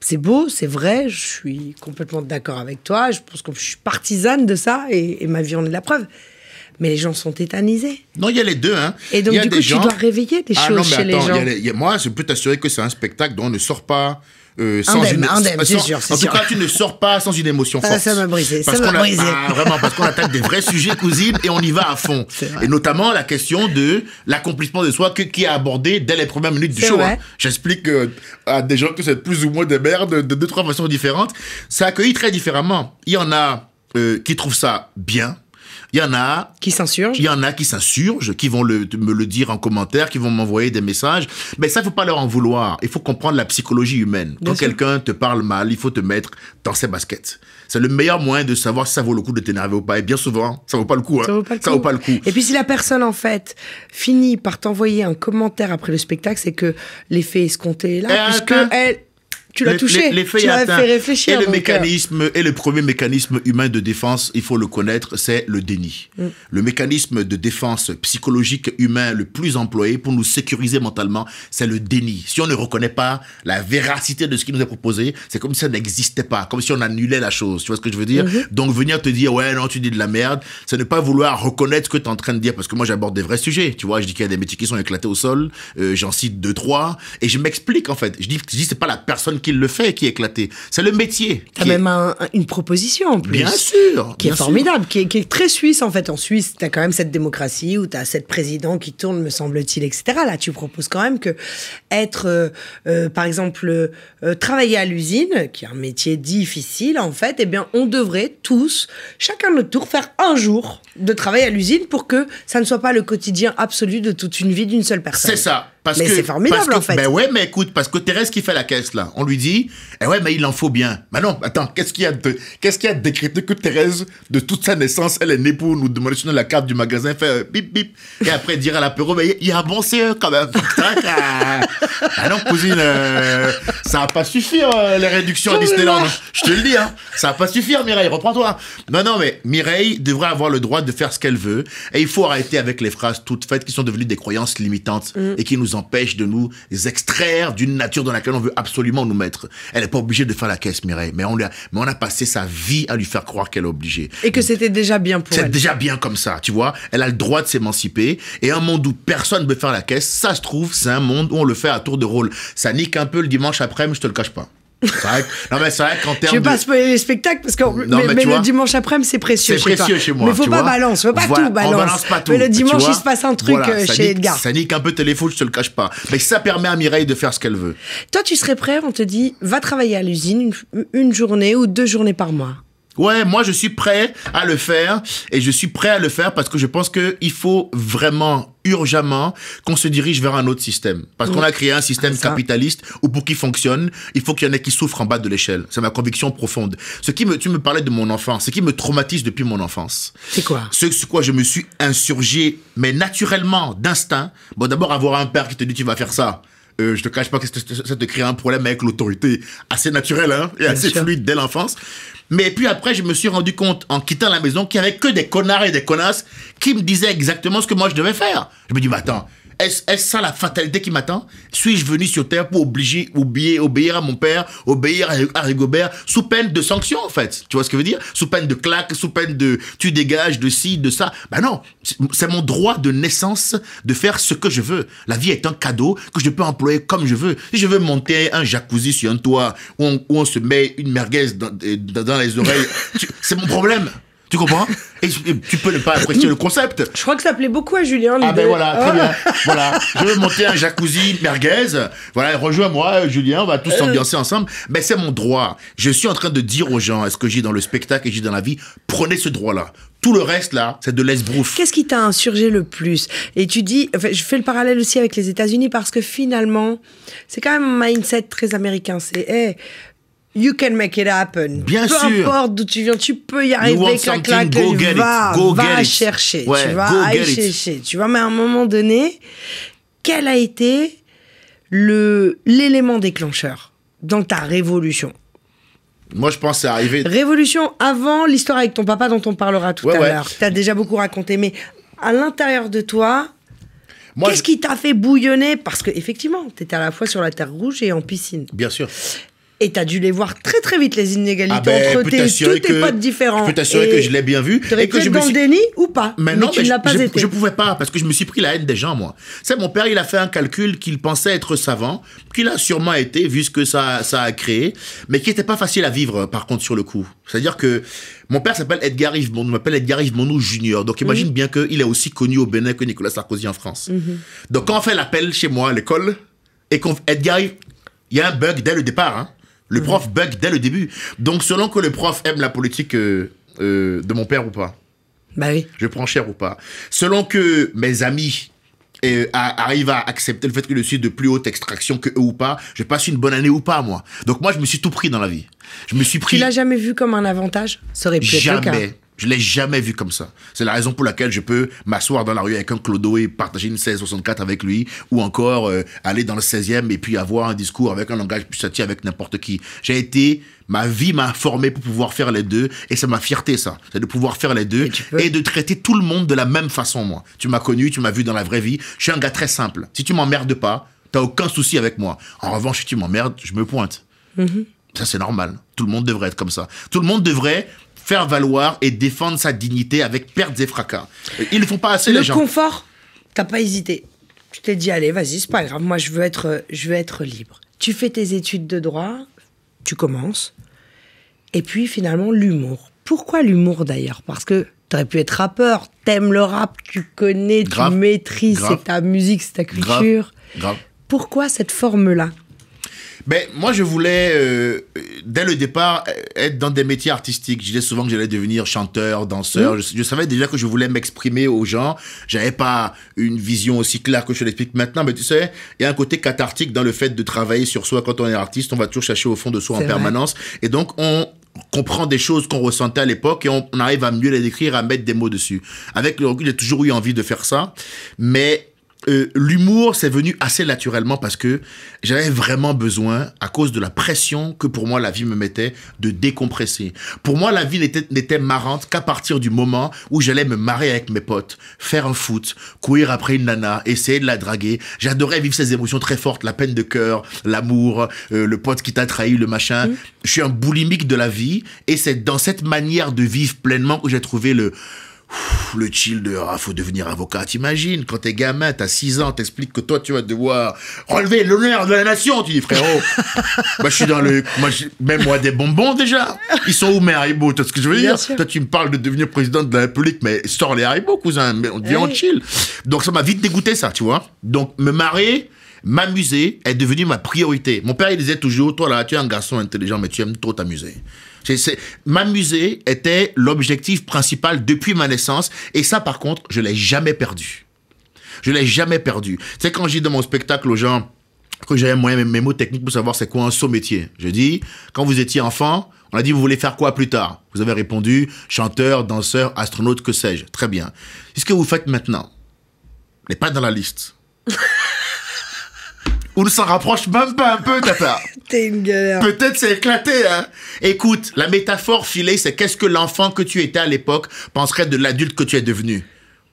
c'est beau, c'est vrai, je suis complètement d'accord avec toi, je pense que je suis partisane de ça et, ma vie en est la preuve mais les gens sont tétanisés. Non, il y a les deux. Hein. Et donc, du coup, tu dois réveiller des ah choses chez les gens. moi, je peux t'assurer que c'est un spectacle dont on ne sort pas euh, sans une en tout cas tu ne sors pas sans une émotion ah, forte ça m'a brisé m'a brisé bah, vraiment parce qu'on attaque des vrais sujets cousine et on y va à fond et notamment la question de l'accomplissement de soi que, qui a abordé dès les premières minutes du show hein. j'explique euh, à des gens que c'est plus ou moins des merdes de, deux trois façons différentes ça accueille très différemment il y en a euh, qui trouvent ça bien il y en a qui s'insurgent. Il y en a qui s'insurgent, qui vont me le dire en commentaire, qui vont m'envoyer des messages. Mais ça, il faut pas leur en vouloir. Il faut comprendre la psychologie humaine. Quand quelqu'un te parle mal, il faut te mettre dans ses baskets. C'est le meilleur moyen de savoir si ça vaut le coup de t'énerver ou pas. Et bien souvent, ça vaut pas le coup. Hein. Ça vaut pas le, coup. Et puis si la personne en fait finit par t'envoyer un commentaire après le spectacle, c'est que l'effet escompté est là, elle tu l'as touché. tu l'as fait réfléchir. Et le, mécanisme, et le premier mécanisme humain de défense, il faut le connaître, c'est le déni. Mm. Le mécanisme de défense psychologique humain le plus employé pour nous sécuriser mentalement, c'est le déni. Si on ne reconnaît pas la véracité de ce qui nous est proposé, c'est comme si ça n'existait pas, comme si on annulait la chose. Tu vois ce que je veux dire mm-hmm. Donc venir te dire, ouais, non, tu dis de la merde, c'est ne pas vouloir reconnaître ce que tu es en train de dire, parce que moi j'aborde des vrais sujets. Tu vois, je dis qu'il y a des métiers qui sont éclatés au sol, euh, j'en cite deux, trois, et je m'explique en fait. Je dis, je dis c'est pas la personne qui qui le fait qui est éclaté. C'est le métier. as ah, même une proposition en plus. Bien sûr. Qui est formidable, Qui, est, très suisse en fait. En Suisse, tu as quand même cette démocratie où as cette président qui tourne, me semble-t-il, etc. Là, tu proposes quand même que être, euh, euh, par exemple, euh, travailler à l'usine, qui est un métier difficile en fait, eh bien, on devrait tous, chacun de notre tour, faire un jour de travail à l'usine pour que ça ne soit pas le quotidien absolu de toute une vie d'une seule personne. C'est ça. Parce mais c'est formidable en fait. Mais ben ouais, mais écoute, parce que Thérèse qui fait la caisse là, on lui dit Eh ouais, mais il en faut bien. Mais non, attends, qu'est-ce qu'il y a de, qu'est-ce qu'il y a de décrété que Thérèse, de toute sa naissance, elle est née pour nous demander sur la carte du magasin, faire euh, bip bip, et après dire à la Mais il y a un bon e quand même. Ah. ah non, cousine, euh, ça va pas suffire hein, les réductions à Disneyland. Je te le dis, hein, ça va pas suffire, hein, Mireille, reprends-toi. Non, non, mais Mireille devrait avoir le droit de faire ce qu'elle veut, et il faut arrêter avec les phrases toutes faites qui sont devenues des croyances limitantes mm. et qui nous empêchent de nous extraire d'une nature dans laquelle on veut absolument nous mettre elle n'est pas obligée de faire la caisse Mireille, mais on, a, passé sa vie à lui faire croire qu'elle est obligée. Et que c'était déjà bien pour elle. C'est déjà bien comme ça, tu vois. Elle a le droit de s'émanciper. Et un monde où personne ne peut faire la caisse, ça se trouve, c'est un monde où on le fait à tour de rôle. Ça nique un peu le dimanche après, mais je te le cache pas. C'est vrai Non, mais c'est vrai qu'en termes. Je vais pas spoiler les spectacles parce que mais, le dimanche après-midi, c'est précieux. C'est précieux chez moi. Mais faut tu pas vois. balance, faut pas tout balance. On balance pas tout. Mais le dimanche, il se passe un truc euh, chez Edgar. Ça nique un peu téléphone, je te le cache pas. Mais ça permet à Mireille de faire ce qu'elle veut. Toi, tu serais prêt, on te dit, va travailler à l'usine une journée ou deux journées par mois. Ouais, moi je suis prêt à le faire et je suis prêt à le faire parce que je pense qu'il faut vraiment urgemment qu'on se dirige vers un autre système. Parce qu'on a créé un système capitaliste où pour qu'il fonctionne, il faut qu'il y en ait qui souffrent en bas de l'échelle. C'est ma conviction profonde. Ce qui me, tu me parlais de mon enfance, ce qui me traumatise depuis mon enfance. C'est quoi Ce sur quoi je me suis insurgé, mais naturellement, d'instinct. Bon, d'abord avoir un père qui te dit tu vas faire ça. Euh, je te cache pas que ça te crée un problème avec l'autorité. Assez naturelle hein, et assez fluide dès l'enfance. Mais puis après, je me suis rendu compte, en quittant la maison, qu'il n'y avait que des connards et des connasses qui me disaient exactement ce que moi je devais faire. Je me dis, mais attends, est-ce ça la fatalité qui m'attend Suis-je venu sur Terre pour obliger, oublier, obéir à mon père, obéir à, Rigobert, sous peine de sanction en fait Tu vois ce que je veux dire Sous peine de claque, sous peine de tu dégages, de ci, de ça. Ben non, c'est mon droit de naissance de faire ce que je veux. La vie est un cadeau que je peux employer comme je veux. Si je veux monter un jacuzzi sur un toit où on, se met une merguez dans les oreilles, c'est mon problème. Tu comprends et, tu peux ne pas apprécier le concept. Je crois que ça plaît beaucoup à Julien. Les ah ben voilà, très ah. bien. Voilà, je veux monter un jacuzzi merguez. Voilà, rejoins-moi, Julien, on va tous euh. s'ambiancer ensemble. Mais ben, c'est mon droit. Je suis en train de dire aux gens, est-ce que j'ai dans le spectacle et j'ai dans la vie, prenez ce droit-là. Tout le reste, là, c'est de l'esbrouf. Qu'est-ce qui t'a insurgé le plus Et tu dis, je fais le parallèle aussi avec les États-Unis parce que finalement, c'est quand même un mindset très américain. C'est, You can make it happen. Bien Peu importe d'où tu viens, tu peux y arriver. Clac, clac, go va, chercher. tu vas aller chercher. Tu vois, mais à un moment donné, quel a été le l'élément déclencheur dans ta révolution moi, je pense que c'est arrivé. Révolution avant l'histoire avec ton papa dont on parlera tout à l'heure. Tu as déjà beaucoup raconté, mais à l'intérieur de toi, Qu'est-ce qui t'a fait bouillonner Parce que effectivement, tu étais à la fois sur la terre rouge et en piscine. Bien sûr. Et t'as dû les voir très très vite les inégalités ah ben, entre tes, toutes tes potes différents. Je peux t'assurer que je l'ai bien vu. Et que je dans le déni ou pas Mais, non, mais, je, été. je, pouvais pas parce que je me suis pris la haine des gens moi. sais, mon père, il a fait un calcul qu'il pensait être savant, qu'il a sûrement été vu ce que ça ça a créé, mais qui n'était pas facile à vivre par contre sur le coup. C'est-à-dire que mon père s'appelle Edgar Yves Monou, m'appelle Edgar Yves Junior. Donc imagine bien que bien qu'il est aussi connu au Bénin que Nicolas Sarkozy en France. Mhm. Donc quand on fait l'appel chez moi à l'école et qu'on Edgar il y a un bug dès le départ hein. Le prof bug dès le début. Donc, selon que le prof aime la politique euh, euh, de mon père ou pas, bah je prends cher ou pas. Selon que mes amis euh, arrivent à accepter le fait que je suis de plus haute extraction que eux ou pas, je passe une bonne année ou pas, moi. Donc, moi, je me suis tout pris dans la vie. Je me suis pris. Tu l'as jamais vu comme un avantage Ça aurait pu jamais. Je l'ai jamais vu comme ça. C'est la raison pour laquelle je peux m'asseoir dans la rue avec un clodo et partager une 1664 avec lui, ou encore euh, aller dans le 16e et puis avoir un discours avec un langage plus satire avec n'importe qui. J'ai été, ma vie m'a formé pour pouvoir faire les deux, et c'est ma fierté ça, c'est de pouvoir faire les deux et, de traiter tout le monde de la même façon moi. Tu m'as connu, tu m'as vu dans la vraie vie. Je suis un gars très simple. Si tu m'emmerdes pas, tu t'as aucun souci avec moi. En revanche, si tu m'emmerdes, je me pointe. Mm-hmm. Ça c'est normal. Tout le monde devrait être comme ça. Tout le monde devrait faire valoir et défendre sa dignité avec pertes et fracas. Ils ne font pas assez, le les gens. Le confort, t'as pas hésité. Je t'es dit, allez, vas-y, c'est pas grave, moi je veux, être, je veux être libre. Tu fais tes études de droit, tu commences. Et puis finalement, l'humour. Pourquoi l'humour d'ailleurs Parce que tu aurais pu être rappeur, t'aimes le rap, tu connais, tu maîtrises, c'est ta musique, c'est ta culture. Pourquoi cette forme-là ben, moi, je voulais, euh, euh, dès le départ, euh, être dans des métiers artistiques. Je disais souvent que j'allais devenir chanteur, danseur. Mmh. Je, savais déjà que je voulais m'exprimer aux gens. J'avais pas une vision aussi claire que je l'explique maintenant, mais tu sais, il y a un côté cathartique dans le fait de travailler sur soi quand on est artiste. On va toujours chercher au fond de soi en permanence. Et donc, on, comprend des choses qu'on ressentait à l'époque et on, arrive à mieux les décrire, à mettre des mots dessus. Avec le recul, j'ai toujours eu envie de faire ça, mais euh, l'humour, c'est venu assez naturellement parce que j'avais vraiment besoin, à cause de la pression que pour moi la vie me mettait, de décompresser. Pour moi, la vie n'était marrante qu'à partir du moment où j'allais me marrer avec mes potes, faire un foot, courir après une nana, essayer de la draguer. J'adorais vivre ces émotions très fortes, la peine de cœur, l'amour, euh, le pote qui t'a trahi, le machin. Mm. Je suis un boulimique de la vie et c'est dans cette manière de vivre pleinement que j'ai trouvé le, le chill de ah, faut devenir avocat. T'imagines, quand t'es gamin, t'as 6 ans, t'expliques que toi, tu vas devoir relever l'honneur de la nation. Tu dis, frérot, moi bah, je suis dans le. Moi, même moi, des bonbons déjà. Ils sont où mes haribos ?» Tu ce que je veux dire Toi, tu me parles de devenir président de la République, mais sors les haribos, cousin. Mais on devient eh chill. Donc, ça m'a vite dégoûté, ça, tu vois. Donc, me marrer. M'amuser est devenu ma priorité. Mon père, il disait toujours, toi là, tu es un garçon intelligent, mais tu aimes trop t'amuser. M'amuser était l'objectif principal depuis ma naissance. Et ça, par contre, je l'ai jamais perdu. Je l'ai jamais perdu. C'est quand dis dans mon spectacle aux gens que j'avais moyen mes mots techniques pour savoir c'est quoi un saut métier. Je dis, quand vous étiez enfant, on a dit, vous voulez faire quoi plus tard Vous avez répondu, chanteur, danseur, astronaute, que sais-je. Très bien. ce que vous faites maintenant N'est pas dans la liste. on ne s'en rapproche même pas un peu, Tata. T'es une galère. Peut-être c'est éclaté, hein. Écoute, la métaphore filée, c'est qu'est-ce que l'enfant que tu étais à l'époque penserait de l'adulte que tu es devenu.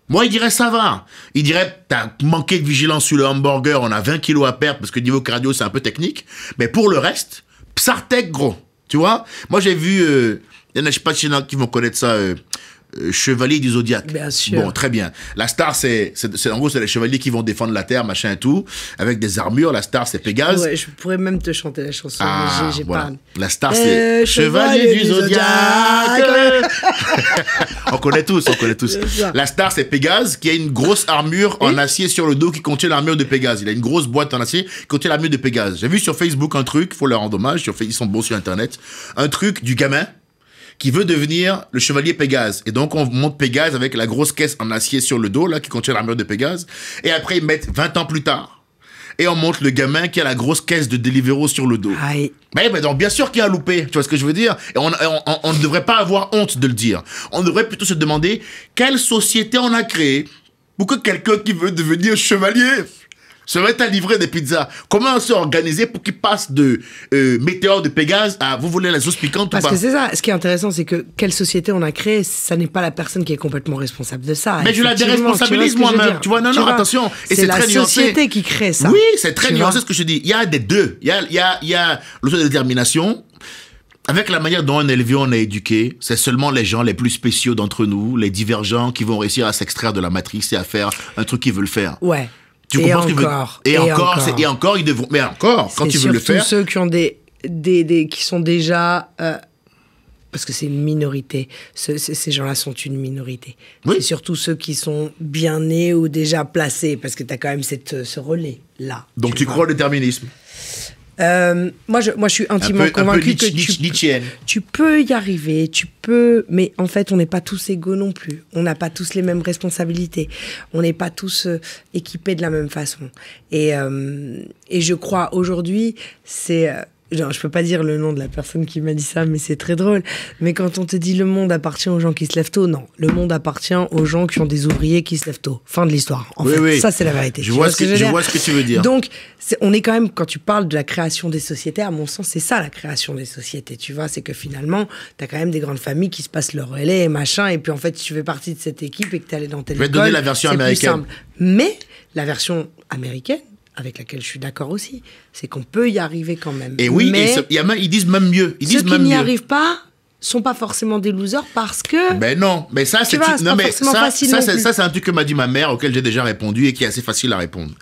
Moi, il dirait ça va. Il dirait, t'as manqué de vigilance sur le hamburger, on a 20 kilos à perdre parce que niveau cardio, c'est un peu technique. Mais pour le reste, psartec gros. Tu vois Moi, j'ai vu, il euh, y en a, je sais pas si qui vont connaître ça, euh, Chevalier du zodiaque. Bien Bon, très bien. La star, c'est, c'est, en gros, c'est les chevaliers qui vont défendre la terre, machin et tout, avec des armures. La star, c'est Pégase. Ouais, je pourrais même te chanter la chanson. Ah, j'ai, pas... La star, c'est euh, chevalier du zodiaque. on connaît tous, on connaît tous. La star, c'est Pégase, qui a une grosse armure en acier sur le dos qui contient l'armure de Pégase. Il a une grosse boîte en acier qui contient l'armure de Pégase. J'ai vu sur Facebook un truc, faut leur rendre hommage, ils sont bons sur Internet, un truc du gamin qui veut devenir le chevalier Pégase. Et donc, on monte Pégase avec la grosse caisse en acier sur le dos, là, qui contient l'armure de Pégase. Et après, ils mettent 20 ans plus tard. Et on monte le gamin qui a la grosse caisse de Deliveroo sur le dos. Mais, bien sûr qu'il a loupé, tu vois ce que je veux dire Et on ne devrait pas avoir honte de le dire. On devrait plutôt se demander quelle société on a créée pour que quelqu'un qui veut devenir chevalier se mettre à livrer des pizzas. Comment on s'est organisé pour qu'ils passent de euh, météore de Pégase à vous voulez la sauce piquante Parce que c'est ça. Ce qui est intéressant, c'est que quelle société on a créé ça n'est pas la personne qui est complètement responsable de ça. Mais je la déresponsabilise moi-même. Tu vois, non, non, attention. Et c'est la société qui crée ça. Oui, c'est très tu nuancé ce que je dis. Il y a des deux. Il y a, y a, il y a l'autodétermination avec la manière dont on est élevé, on est éduqué, c'est seulement les gens les plus spéciaux d'entre nous, les divergents, qui vont réussir à s'extraire de la matrice et à faire un truc qu'ils veulent faire. Ouais et encore, et, encore, et encore, ils devront. Mais encore, quand tu veux le faire. ceux qui ont des, des, des qui sont déjà. Euh, parce que c'est une minorité. ces gens-là sont une minorité. C'est surtout ceux qui sont bien nés ou déjà placés, parce que tu as quand même cette, ce relais-là. Donc tu, tu crois au déterminisme euh, moi, je, moi, je suis intimement convaincue que tu, tu, peux y arriver, tu peux, mais en fait, on n'est pas tous égaux non plus. On n'a pas tous les mêmes responsabilités. On n'est pas tous euh, équipés de la même façon. Et, euh, et je crois aujourd'hui, c'est euh, genre, je peux pas dire le nom de la personne qui m'a dit ça, mais c'est très drôle. Mais quand on te dit le monde appartient aux gens qui se lèvent tôt, non, le monde appartient aux gens qui ont des ouvriers qui se lèvent tôt. Fin de l'histoire. En fait, ça c'est la vérité. Je, vois, ce que, tu veux dire. Donc, on est quand même quand tu parles de la création des sociétés, à mon sens, c'est ça la création des sociétés. Tu vois, c'est que finalement, tu as quand même des grandes familles qui se passent leur relais et machin, et puis en fait, tu fais partie de cette équipe et que tu allé dans telle. Je la version américaine. Mais la version américaine avec laquelle je suis d'accord aussi, c'est qu'on peut y arriver quand même. Et oui, Mais ils disent même mieux. ceux qui n'y arrivent pas, sont pas forcément des losers parce que. Ben non, mais ça c'est non mais ça c'est un truc que m'a dit ma mère auquel j'ai déjà répondu et qui est assez facile à répondre.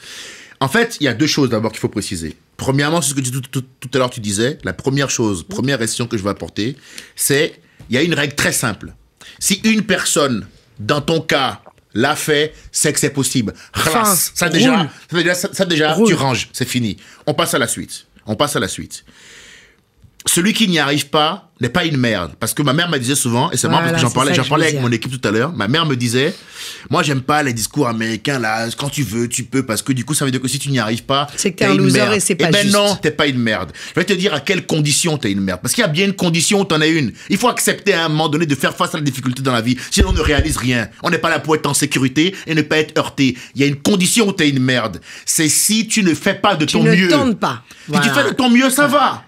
En fait, il y a deux choses d'abord qu'il faut préciser. Premièrement, c'est ce que tout, à l'heure tu disais. La première chose, première question que je vais apporter, c'est il y a une règle très simple. Si une personne, dans ton cas, l'a fait, c'est que c'est possible. ça déjà, ça déjà tu ranges, c'est fini. On passe à la suite. On passe à la suite celui qui n'y arrive pas n'est pas une merde. Parce que ma mère me disait souvent, et c'est marrant parce que j'en parlais, j'en parlais avec mon équipe tout à l'heure, ma mère me disait, moi j'aime pas les discours américains là, quand tu veux, tu peux, parce que du coup ça veut dire que si tu n'y arrives pas, c'est que un loser et c'est pas eh ben juste. non, t'es pas une merde. Je vais te dire à quelles conditions t'es une merde. Parce qu'il y a bien une condition où t'en as une. Il faut accepter à un moment donné de faire face à la difficulté dans la vie, sinon on ne réalise rien. On n'est pas là pour être en sécurité et ne pas être heurté. Il y a une condition où t'es une merde. C'est si tu ne fais pas de ton ne mieux. Pas. Si tu fais de ton mieux, ça va.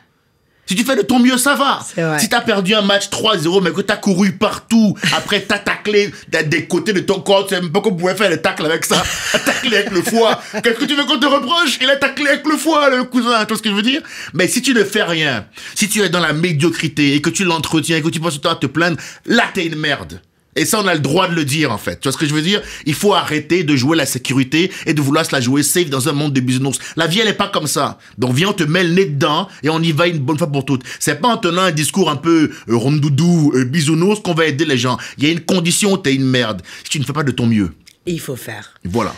Si tu fais de ton mieux, ça va. Si tu perdu un match 3-0, mais que tu couru partout, après t'as taclé des côtés de ton corps, tu sais même pas qu'on faire le tacle avec ça. Taclé avec le foie. Qu'est-ce que tu veux qu'on te reproche Il a taclé avec le foie, le cousin, tu ce que je veux dire Mais si tu ne fais rien, si tu es dans la médiocrité et que tu l'entretiens et que tu penses toi à te plaindre, là, t'es une merde. Et ça, on a le droit de le dire, en fait. Tu vois ce que je veux dire Il faut arrêter de jouer la sécurité et de vouloir se la jouer safe dans un monde de bisounours. La vie, elle n'est pas comme ça. Donc, viens, on te met le nez dedans et on y va une bonne fois pour toutes. C'est pas en tenant un discours un peu euh, rondoudou, euh, bisounours qu'on va aider les gens. Il y a une condition, t'es une merde. Si tu ne fais pas de ton mieux. Il faut faire. Voilà.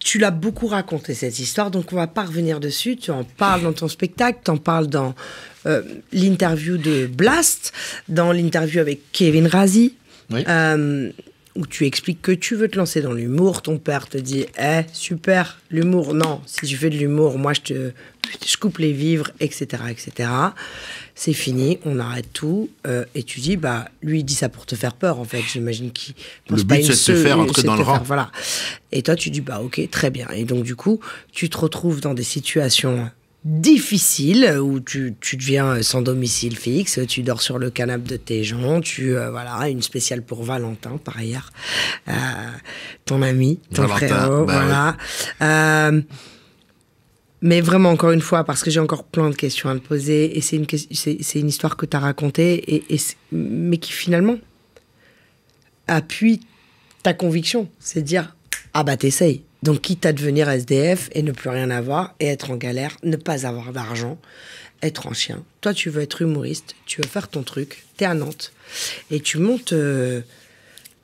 Tu l'as beaucoup raconté, cette histoire, donc on va pas revenir dessus. Tu en parles dans ton spectacle, tu en parles dans euh, l'interview de Blast, dans l'interview avec Kevin Razi. Euh, où tu expliques que tu veux te lancer dans l'humour, ton père te dit Eh, super, l'humour, non, si tu fais de l'humour, moi je te je coupe les vivres, etc. etc. C'est fini, on arrête tout. Euh, et tu dis Bah, lui, il dit ça pour te faire peur, en fait. J'imagine qu'il. Le but, c'est de se faire entrer dans le rang. voilà. Et toi, tu dis Bah, ok, très bien. Et donc, du coup, tu te retrouves dans des situations difficile où tu, tu, deviens sans domicile fixe, tu dors sur le canapé de tes gens, tu euh, voilà une spéciale pour Valentin par ailleurs, euh, ton ami, ton frère, bah voilà. Euh, mais vraiment encore une fois parce que j'ai encore plein de questions à te poser et c'est une une histoire que tu as racontée et, mais qui finalement appuie ta conviction, c'est de dire ah bah t'essayes donc, quitte à devenir SDF et ne plus rien avoir et être en galère, ne pas avoir d'argent, être en chien. Toi, tu veux être humoriste, tu veux faire ton truc, t'es à Nantes et tu montes euh,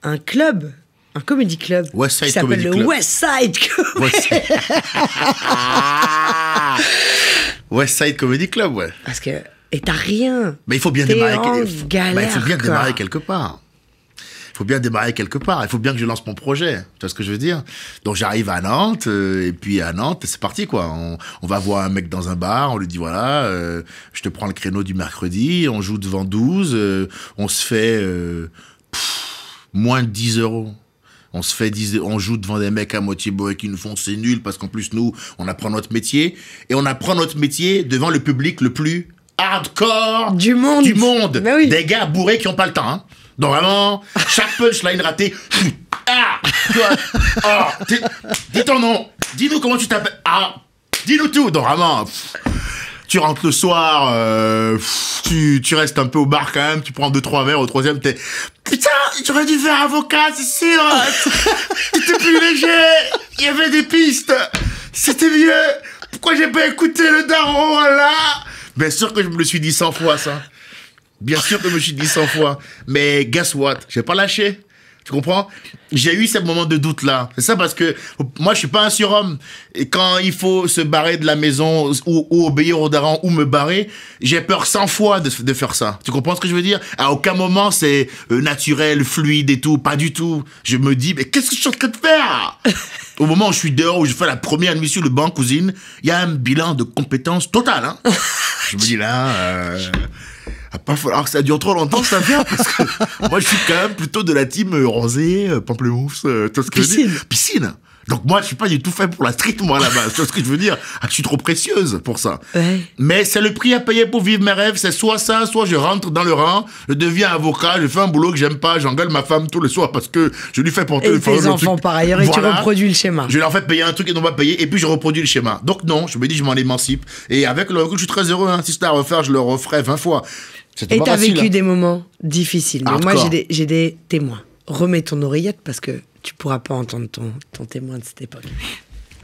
un club un comedy club West Side qui s'appelle le West Side Comedy Club. West Side Comedy Club, ouais. Parce que et t'as rien. Mais il faut bien démarrer. En bah, il faut bien démarrer quelque part faut bien démarrer quelque part. Il faut bien que je lance mon projet. Tu vois ce que je veux dire Donc j'arrive à Nantes euh, et puis à Nantes, c'est parti quoi. On, va voir un mec dans un bar, on lui dit voilà, euh, je te prends le créneau du mercredi, on joue devant 12, euh, on se fait moins de 10 euros. On se fait on joue devant des mecs à moitié bourrés qui nous font c'est nul parce qu'en plus nous, on apprend notre métier et on apprend notre métier devant le public le plus hardcore du monde. Du monde. Des gars bourrés qui n'ont pas le temps. Hein. Donc vraiment, chaque punchline ratée, ah, ah dis, ton nom, dis-nous comment tu t'appelles, ah, dis-nous tout. Donc vraiment, tu rentres le soir, euh, tu, tu restes un peu au bar quand même, tu prends deux trois verres, au troisième t'es putain, j'aurais dû faire avocat, c'est sûr. C'était plus léger, il y avait des pistes, c'était mieux. Pourquoi j'ai pas écouté le daron là Bien sûr que je me le suis dit 100 fois ça. Bien sûr que je me suis dit 100 fois, mais guess what J'ai pas lâché. Tu comprends J'ai eu ce moment de doute là. C'est ça parce que moi je suis pas un surhomme. Et quand il faut se barrer de la maison ou, obéir au darons ou me barrer, j'ai peur 100 fois de, faire ça. Tu comprends ce que je veux dire À aucun moment c'est euh, naturel, fluide et tout. Pas du tout. Je me dis mais qu'est-ce que je suis en train de faire Au moment où je suis dehors, où je fais la première admission le banc cousine, il y a un bilan de compétences totale. Hein je me dis là. Euh ah pas falloir que ça dure trop longtemps ça vient parce que moi je suis quand même plutôt de la team euh, rosée, euh, pamplemousse, euh, tout ce que piscine. veux dire. piscine. Donc moi je suis pas du tout fait pour la street moi là-bas. tu c'est ce que je veux dire. Ah, je suis trop précieuse pour ça. Mais c'est le prix à payer pour vivre mes rêves, c'est soit ça, soit je rentre dans le rang, je deviens avocat, je fais un boulot que j'aime pas, j'engueule ma femme tout le soir parce que je lui fais porter et le tes enfants par ailleurs et tu reproduis le schéma. Je leur fais payer un truc et non pas payer et puis je reproduis le schéma. Donc non, je me dis je m'en émancipe et avec le recul je suis très heureux hein. si à refaire, je le referais 20 fois. Et t'as vécu hein. des moments difficiles. Mais moi, j'ai des, témoins. Remets ton oreillette parce que tu pourras pas entendre ton, témoin de cette époque.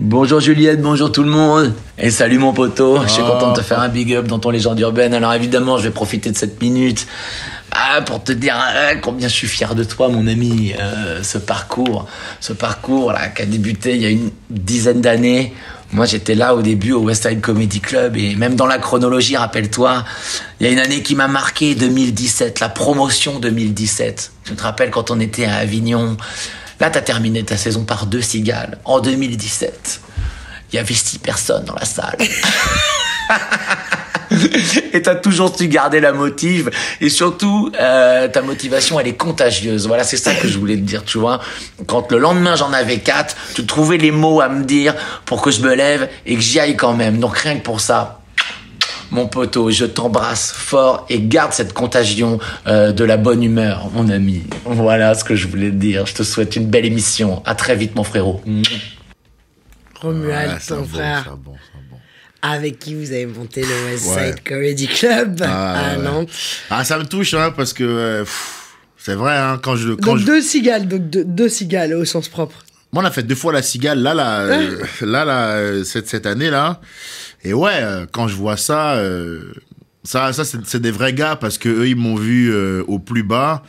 Bonjour Juliette, bonjour tout le monde. Et salut mon poteau. Je suis ah. content de te faire un big up dans ton légende urbaine. Alors évidemment, je vais profiter de cette minute ah, pour te dire euh, combien je suis fier de toi, mon ami. Euh, ce parcours, ce parcours là, qui a débuté il y a une dizaine d'années moi, j'étais là au début au West Side Comedy Club et même dans la chronologie, rappelle-toi, il y a une année qui m'a marqué, 2017, la promotion 2017. Je te rappelle quand on était à Avignon. Là, t'as terminé ta saison par deux cigales. En 2017, il y avait six personnes dans la salle. et t'as toujours su garder la motive et surtout euh, ta motivation elle est contagieuse voilà c'est ça que je voulais te dire tu vois quand le lendemain j'en avais quatre tu trouvais les mots à me dire pour que je me lève et que j'y aille quand même donc rien que pour ça mon poteau, je t'embrasse fort et garde cette contagion euh, de la bonne humeur, mon ami. Voilà ce que je voulais te dire. Je te souhaite une belle émission. À très vite, mon frérot. Mmh. Romuald, ah, ton frère avec qui vous avez monté le West Side Comedy Club ah, ah non. Ah, ça me touche, hein, parce que euh, c'est vrai, hein, quand je. Quand donc deux cigales, donc deux, cigales au sens propre. Moi, on a fait deux fois la cigale, là, là, euh, ah. là, là, euh, cette, année-là. Et ouais, quand je vois ça, ça, ça c'est des vrais gars parce que eux, ils m'ont vu au plus bas.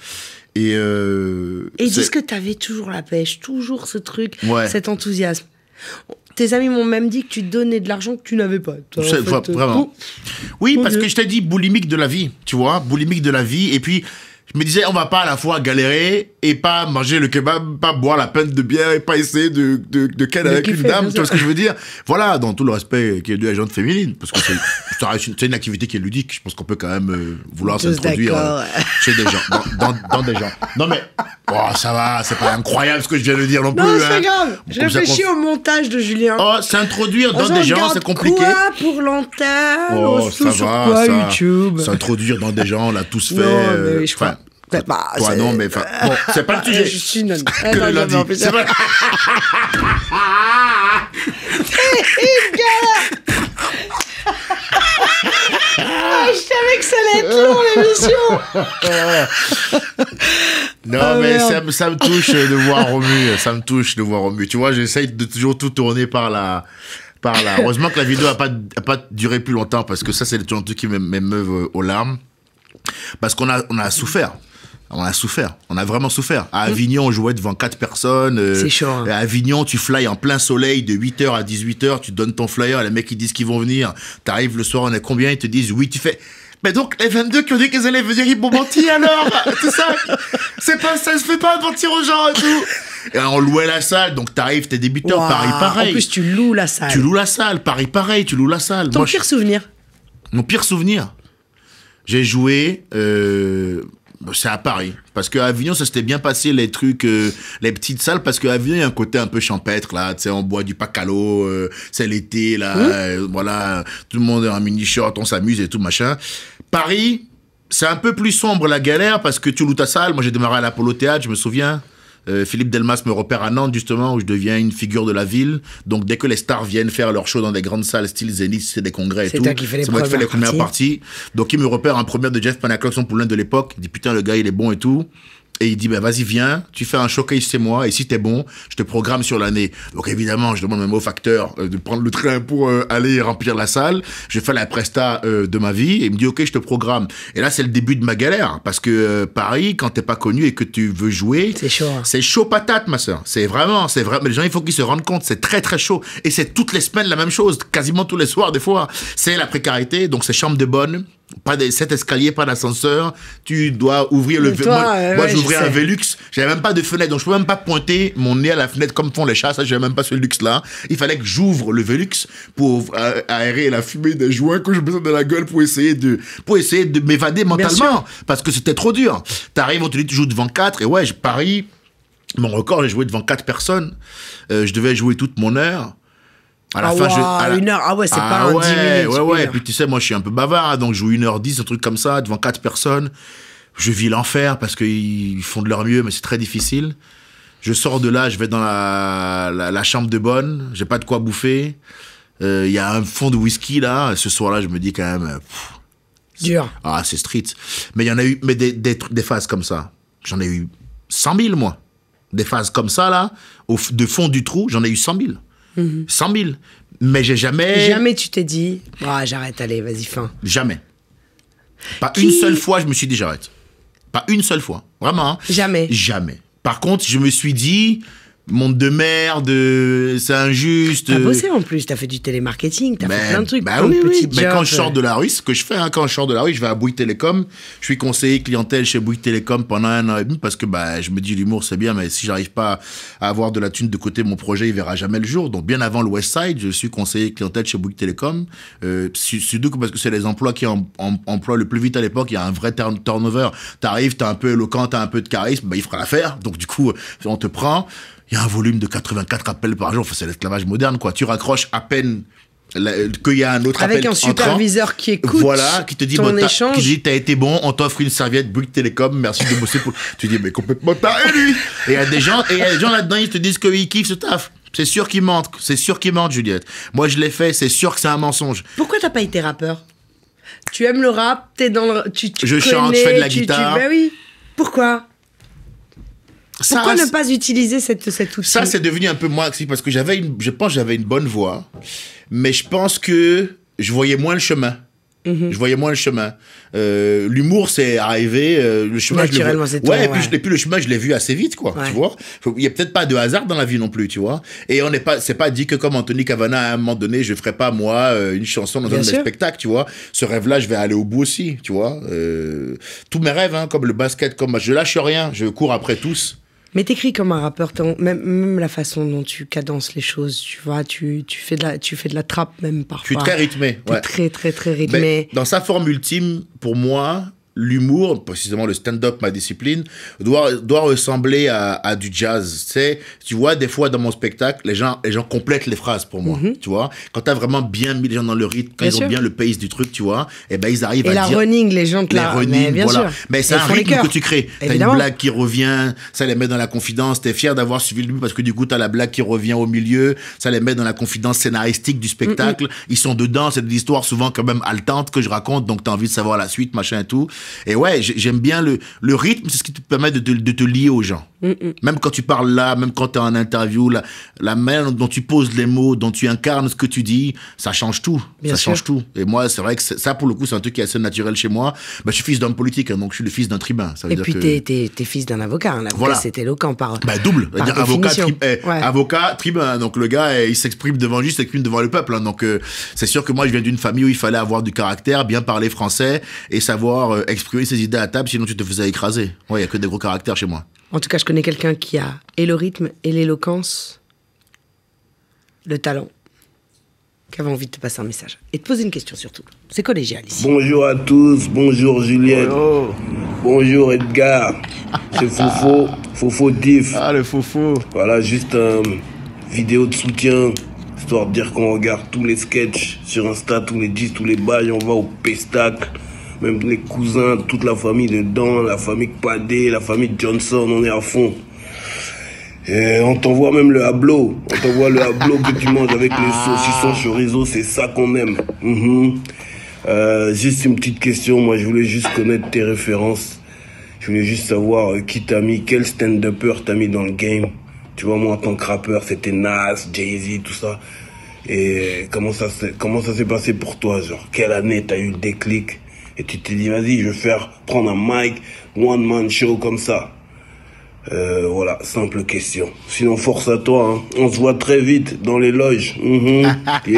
Et, et que tu avais toujours la pêche, toujours ce truc, cet enthousiasme. Tes amis m'ont même dit que tu donnais de l'argent que tu n'avais pas. Euh, vraiment. oui, parce que je t'ai dit boulimique de la vie, tu vois, boulimique de la vie. Et puis, je me disais, on va pas à la fois galérer et pas manger le kebab, pas boire la pinte de bière et pas essayer de, de, de ken avec une dame, tu vois ce que je veux dire Voilà, dans tout le respect qui est dû à la gente féminine, parce que c'est une activité qui est ludique, je pense qu'on peut quand même euh, vouloir s'introduire euh, chez des gens, dans, dans, des gens. Non mais, oh, ça va, c'est pas incroyable ce que je viens de dire non, plus. Non, c'est hein. grave, je réfléchis au montage de Julien. Oh, s'introduire dans des gens, c'est compliqué. Quoi pour l'antenne oh, ça va, sur YouTube S'introduire dans des gens, on l'a tous fait. Euh, je non, mais enfin, bon, c'est pas le euh, sujet. Je suis non. que le lundi. c'est pas... ah, je savais que ça allait être long l'émission. non ah, mais ça, ça, me touche de voir Romu, ça me touche de voir Romu. Tu vois, j'essaye de toujours tout tourner par la par la. Heureusement que la vidéo a pas pas duré plus longtemps parce que ça c'est le truc qui m'émeuve aux larmes. Parce qu'on a, on a souffert on a souffert. On a vraiment souffert. À Avignon, on jouait devant quatre personnes. Euh, c'est chaud. Hein. À Avignon, tu flyes en plein soleil de 8h à 18h, tu donnes ton flyer, les mecs ils disent qu'ils vont venir. T'arrives le soir, on est combien Ils te disent oui, tu fais. Mais donc, les 22 qui ont dit qu'ils allaient venir, ils m'ont menti alors Tout ça C'est pas ça, se fait pas mentir aux gens et tout Et on louait la salle, donc t'arrives, t'es débutant, Paris pareil. En plus, tu loues la salle. Tu loues la salle, Paris pareil, tu loues la salle. Ton pire souvenir Mon pire souvenir j'ai joué euh, c'est à Paris. Parce qu'à Avignon, ça s'était bien passé, les trucs, euh, les petites salles, parce qu'à Avignon, il y a un côté un peu champêtre, là. Tu sais, on boit du pacalo, euh, c'est l'été, là. Euh, voilà, tout le monde est en mini-short, on s'amuse et tout, machin. Paris, c'est un peu plus sombre, la galère, parce que tu loues ta salle. Moi, j'ai démarré à l'Apollo Théâtre, je me souviens. Euh, Philippe Delmas me repère à Nantes, justement, où je deviens une figure de la ville. Donc, dès que les stars viennent faire leurs shows dans des grandes salles, style Zénith, c'est des congrès et tout, c'est moi qui fais les premières parties. Donc, il me repère en premier de Jeff Panaclock, son poulain de l'époque. Il dit, putain, le gars, il est bon et tout. Et il dit, ben vas-y, viens, tu fais un showcase chez moi, et si t'es bon, je te programme sur l'année. Donc évidemment, je demande même au facteur euh, de prendre le train pour euh, aller remplir la salle. Je fais la presta euh, de ma vie, et il me dit, ok, je te programme. Et là, c'est le début de ma galère, parce que Paris, quand t'es pas connu et que tu veux jouer, c'est chaud. Hein. C'est chaud patate, ma soeur. C'est vraiment, c'est vrai mais les gens, il faut qu'ils se rendent compte, c'est très très chaud. Et c'est toutes les semaines la même chose, quasiment tous les soirs, des fois. C'est la précarité, donc c'est chambre de bonne, pas de, cet escalier, pas d'ascenseur, tu dois ouvrir le... moi, euh, un Velux, j'avais même pas de fenêtre, donc je pouvais même pas pointer mon nez à la fenêtre comme font les chats, ça j'avais même pas ce luxe-là. Il fallait que j'ouvre le Velux pour aérer la fumée des joints que j'ai besoin de la gueule pour essayer de, pour essayer de m'évader mentalement, parce que c'était trop dur. T'arrives, on te dit tu joues devant 4, et ouais, je parie, mon record, j'ai joué devant quatre personnes, euh, je devais jouer toute mon heure, à la ah fin, je, à une heure. Ah ouais, c'est ah pas ouais, un 10 minutes. Ouais, ouais. Et puis tu sais, moi, je suis un peu bavard, hein, donc je joue 1h10, un truc comme ça, devant quatre personnes. Je vis l'enfer parce qu'ils font de leur mieux, mais c'est très difficile. Je sors de là, je vais dans la, chambre de bonne, j'ai pas de quoi bouffer. Euh, il y a un fond de whisky là. Ce soir-là, je me dis quand même. Dur. Ah, c'est street. Mais il y en a eu mais des, des, des phases comme ça. J'en ai eu 100 000, moi. Des phases comme ça, là, au, de fond du trou, j'en ai eu 100 000. 100 mhm. 000. Mais j'ai jamais. Jamais tu t'es dit, ah, j'arrête, allez, vas-y, fin. Jamais. Pas une seule fois, je me suis dit, j'arrête. Pas une seule fois. Vraiment. Hein. Jamais. Jamais. Par contre, je me suis dit, monde de merde, c'est injuste. T'as bossé en plus, t'as fait du télémarketing, t'as fait ben, plein de trucs. Bah oui, oui. mais ben, quand je sors de la rue, ce que je fais, hein, quand je sors de la rue, je vais à Bouygues Télécom. Je suis conseiller clientèle chez Bouygues Télécom pendant un an et demi parce que bah, je me dis l'humour c'est bien, mais si j'arrive pas à avoir de la thune de côté, mon projet il verra jamais le jour. Donc bien avant le West Side, je suis conseiller clientèle chez Bouygues Télécom. Euh, surtout parce que c'est les emplois qui emploient le plus vite à l'époque. Il y a un vrai turnover. T'arrives, t'es un peu éloquent, t'as un peu de charisme, bah, il fera l'affaire. Donc du coup, on te prend il y a un volume de 84 appels par jour. c'est l'esclavage moderne, quoi. Tu raccroches à peine euh, qu'il y a un autre appel Avec un superviseur qui écoute voilà qui te dit bon, échange. qui t'as été bon on t'offre une serviette Bouygues Télécom merci de bosser pour tu dis mais complètement taré lui et il y a des gens et gens là-dedans ils te disent qu'ils kiffent ce taf c'est sûr qu'ils mentent c'est sûr qu'ils mentent Juliette moi je l'ai fait c'est sûr que c'est un mensonge pourquoi t'as pas été rappeur tu aimes le rap t'es dans le tu, tu je chante je fais de la guitare tu... Bah oui pourquoi pourquoi ne pas utiliser cette, cet outil Ça, c'est devenu un peu moins aussi. parce que j'avais une, je pense j'avais une bonne voix, mais je pense que je voyais moins le chemin. Mhm. Je voyais moins le chemin. Euh, l'humour, c'est arrivé. Euh, le chemin, Naturellement, je Ouais, et, puis, le chemin, je l'ai vu assez vite, quoi. Tu vois, il y a peut-être pas de hasard dans la vie non plus, tu vois. Et on n'est pas, c'est pas dit que comme Anthony Cavana à un moment donné, je ferai pas moi euh, une chanson dans un spectacle, tu vois. Ce rêve-là, je vais aller au bout aussi, tu vois. tous mes rêves, hein, comme le basket, comme je lâche rien, je cours après tous. Mais t'écris comme un rappeur, même, la façon dont tu cadences les choses, tu vois, tu, fais de la, tu fais de la trappe même parfois. Tu es très rythmé. Ouais. très, très, très rythmé. dans sa forme ultime, pour moi, l'humour, précisément le stand-up, ma discipline, doit, doit ressembler à, à du jazz. sais, tu vois, des fois dans mon spectacle, les gens, les gens complètent les phrases pour moi. Mhm. Tu vois, quand t'as vraiment bien mis les gens dans le rythme, quand ils ont bien le pace du truc, tu vois, et eh ben ils arrivent et à la running, les gens te la running, mais voilà. Sûr. Mais c'est un rythme que tu crées. T'as une blague qui revient, ça les met dans la confidence. T'es fier d'avoir suivi le but parce que du coup t'as la blague qui revient au milieu, ça les met dans la confidence scénaristique du spectacle. Ils sont dedans. C'est de l'histoire souvent quand même haletante que je raconte, donc t'as envie de savoir la suite, machin et tout. Et ouais, j'aime bien le, le rythme, c'est ce qui te permet de, de, te lier aux gens. Mm, mm. Même quand tu parles là, même quand tu es en interview, la, la manière dont tu poses les mots, dont tu incarnes ce que tu dis, ça change tout. ça change tout. Et moi, c'est vrai que ça, pour le coup, c'est un truc qui est assez naturel chez moi. Bah, je suis fils d'un politique, hein, donc je suis le fils d'un tribun. Ça veut et puis, t'es fils d'un avocat. Un voilà. c'est éloquent par. Bah, double. Eh eh, avocat, tribun. Donc le gars, eh, il s'exprime devant juste, s'exprime devant le peuple. Hein. donc euh, c'est sûr que moi, je viens d'une famille où il fallait avoir du caractère, bien parler français et savoir euh, exprimer ses idées à table, sinon tu te faisais écraser. Ouais, il n'y a que des gros caractères chez moi. En tout cas, je connais quelqu'un qui a et le rythme, et l'éloquence, le talent, qui avait envie de te passer un message. Et de poser une question surtout. C'est collégial ici. Bonjour à tous, bonjour Juliette. Oh, oh. Bonjour, Edgar. C'est Fofo, Fofo Diff. Ah, le Fofo. Voilà, juste une vidéo de soutien histoire de dire qu'on regarde tous les sketchs sur Insta, tous les 10, tous les bails, on va au pestac même les cousins, toute la famille dedans, la famille Padé, la famille Johnson, on est à fond. Et on t'envoie même le hablo. On t'envoie le hablo que tu manges avec les ah. saucissons chorizo, c'est ça qu'on aime. Mhm. Euh, juste une petite question, moi je voulais juste connaître tes références. Je voulais juste savoir euh, qui t'a mis, quel stand-upper t'as mis dans le game. Tu vois, moi en tant que rappeur, c'était Nas, Jay-Z, tout ça. Et comment ça s'est passé pour toi Genre, quelle année t'as eu le déclic et tu t'es dit vas-y, je vais faire prendre un mic, one man show comme ça. Euh, voilà, simple question. Sinon, force à toi. Hein. On se voit très vite dans les loges. Mhm.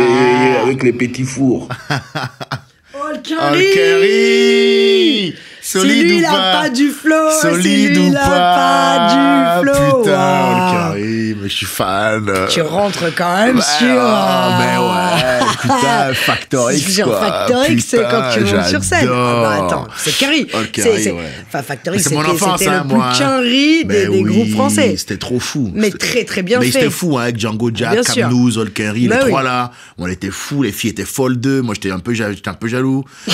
avec les petits fours. Olkari Solide lui, ou pas, pas du flow Solide ou pas, du flow Putain, je suis fan. Tu rentres quand même sur. Oh, euh, mais ouais, putain, Factor X. Factor X, c'est quand tu montes sur scène. Ah, bah, attends, oh, c'est Carrie. c'est, ouais. Enfin, Factor c'était, hein, le plus des, groupes français. C'était trop fou. Mais très, très bien mais fait. Mais c'était fou, hein, avec Django Jack, Camnouz, Old Carrie, les bah trois là. On était fous, les filles étaient folles d'eux. Moi, j'étais un peu, j'étais un peu jaloux.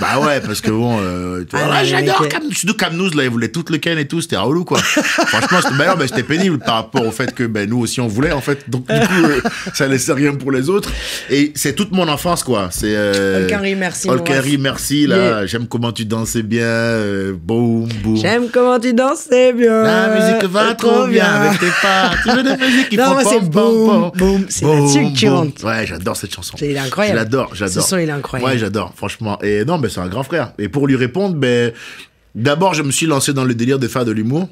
bah ouais, parce que bon, euh, ah j'adore Camnouz. Surtout Camnouz, là, ils voulaient toutes le Ken et tout. C'était relou, quoi. Franchement, c'était pénible par rapport au fait que ben nous aussi on voulait en fait. Donc du coup, euh, ça laissait rien pour les autres. Et c'est toute mon enfance quoi. C'est. Euh, Olkari, merci. merci là. J'aime comment tu dansais bien. Euh, boum boum. J'aime comment tu dansais bien. La musique va trop bien avec tes pas. Tu veux des musiques qui non, font c'est boum boum. C'est là-dessus que tu Ouais, j'adore cette chanson. c'est incroyable. J'adore, j'adore. Ce son il est incroyable. Ouais, j'adore franchement. Et non, mais c'est un grand frère. Et pour lui répondre, ben D'abord, je me suis lancé dans le délire des faire de l'humour.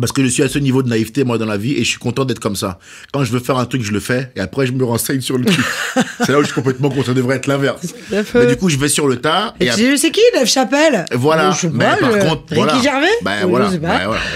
Parce que je suis à ce niveau de naïveté, moi, dans la vie, et je suis content d'être comme ça. Quand je veux faire un truc, je le fais, et après, je me renseigne sur le truc. c'est là où je suis complètement content. Ça devrait être l'inverse. Mais du coup, je vais sur le tas. Et dis C'est qui, Dave Chappelle Voilà. par contre, voilà.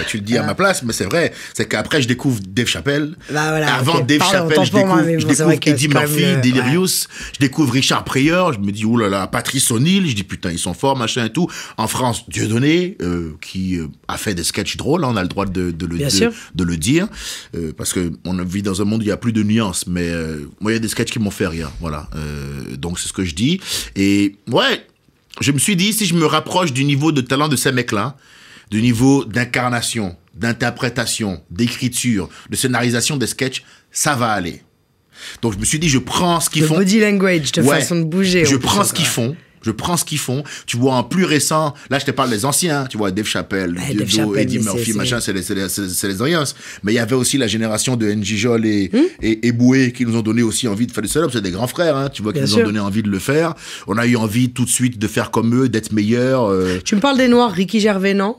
tu le dis à ma place, mais c'est vrai. C'est qu'après, je découvre Dave Chappelle bah, Avant Dave Chappelle, je découvre, je découvre Eddie Murphy, euh, Delirious. Je découvre Richard Pryor. Je me dis, oulala, oh là là, Patrice O'Neill. Je dis, putain, ils sont forts, machin et tout. En France, Dieudonné, Donné euh, qui euh, a fait des sketchs drôles. Hein, on a le droit de de, le, de, le dire. Euh, parce parce qu'on vit dans un monde où il n'y a plus de nuances. Mais euh, moi, il y a des sketchs qui m'ont fait rire. Voilà. Euh, donc, c'est ce que je dis. Et ouais, je me suis dit, si je me rapproche du niveau de talent de ces mecs-là, du niveau d'incarnation, d'interprétation, d'écriture, de scénarisation des sketchs, ça va aller. Donc, je me suis dit, je prends ce qu'ils font. Body language, façon de bouger. Je prends ce qu'ils font. Je prends ce qu'ils font. Tu vois en plus récent, là je te parle des anciens, tu vois Dave Chappelle, Eddie Murphy, machin, c'est les, les, les anciens. Mais il y avait aussi la génération de NJ Jol hmm et, et, Boué qui nous ont donné aussi envie de faire du stand C'est des grands frères, hein, tu vois, qui nous ont donné envie de le faire. On a eu envie tout de suite de faire comme eux, d'être meilleurs. Euh. Tu me parles des Noirs, Ricky Gervais, non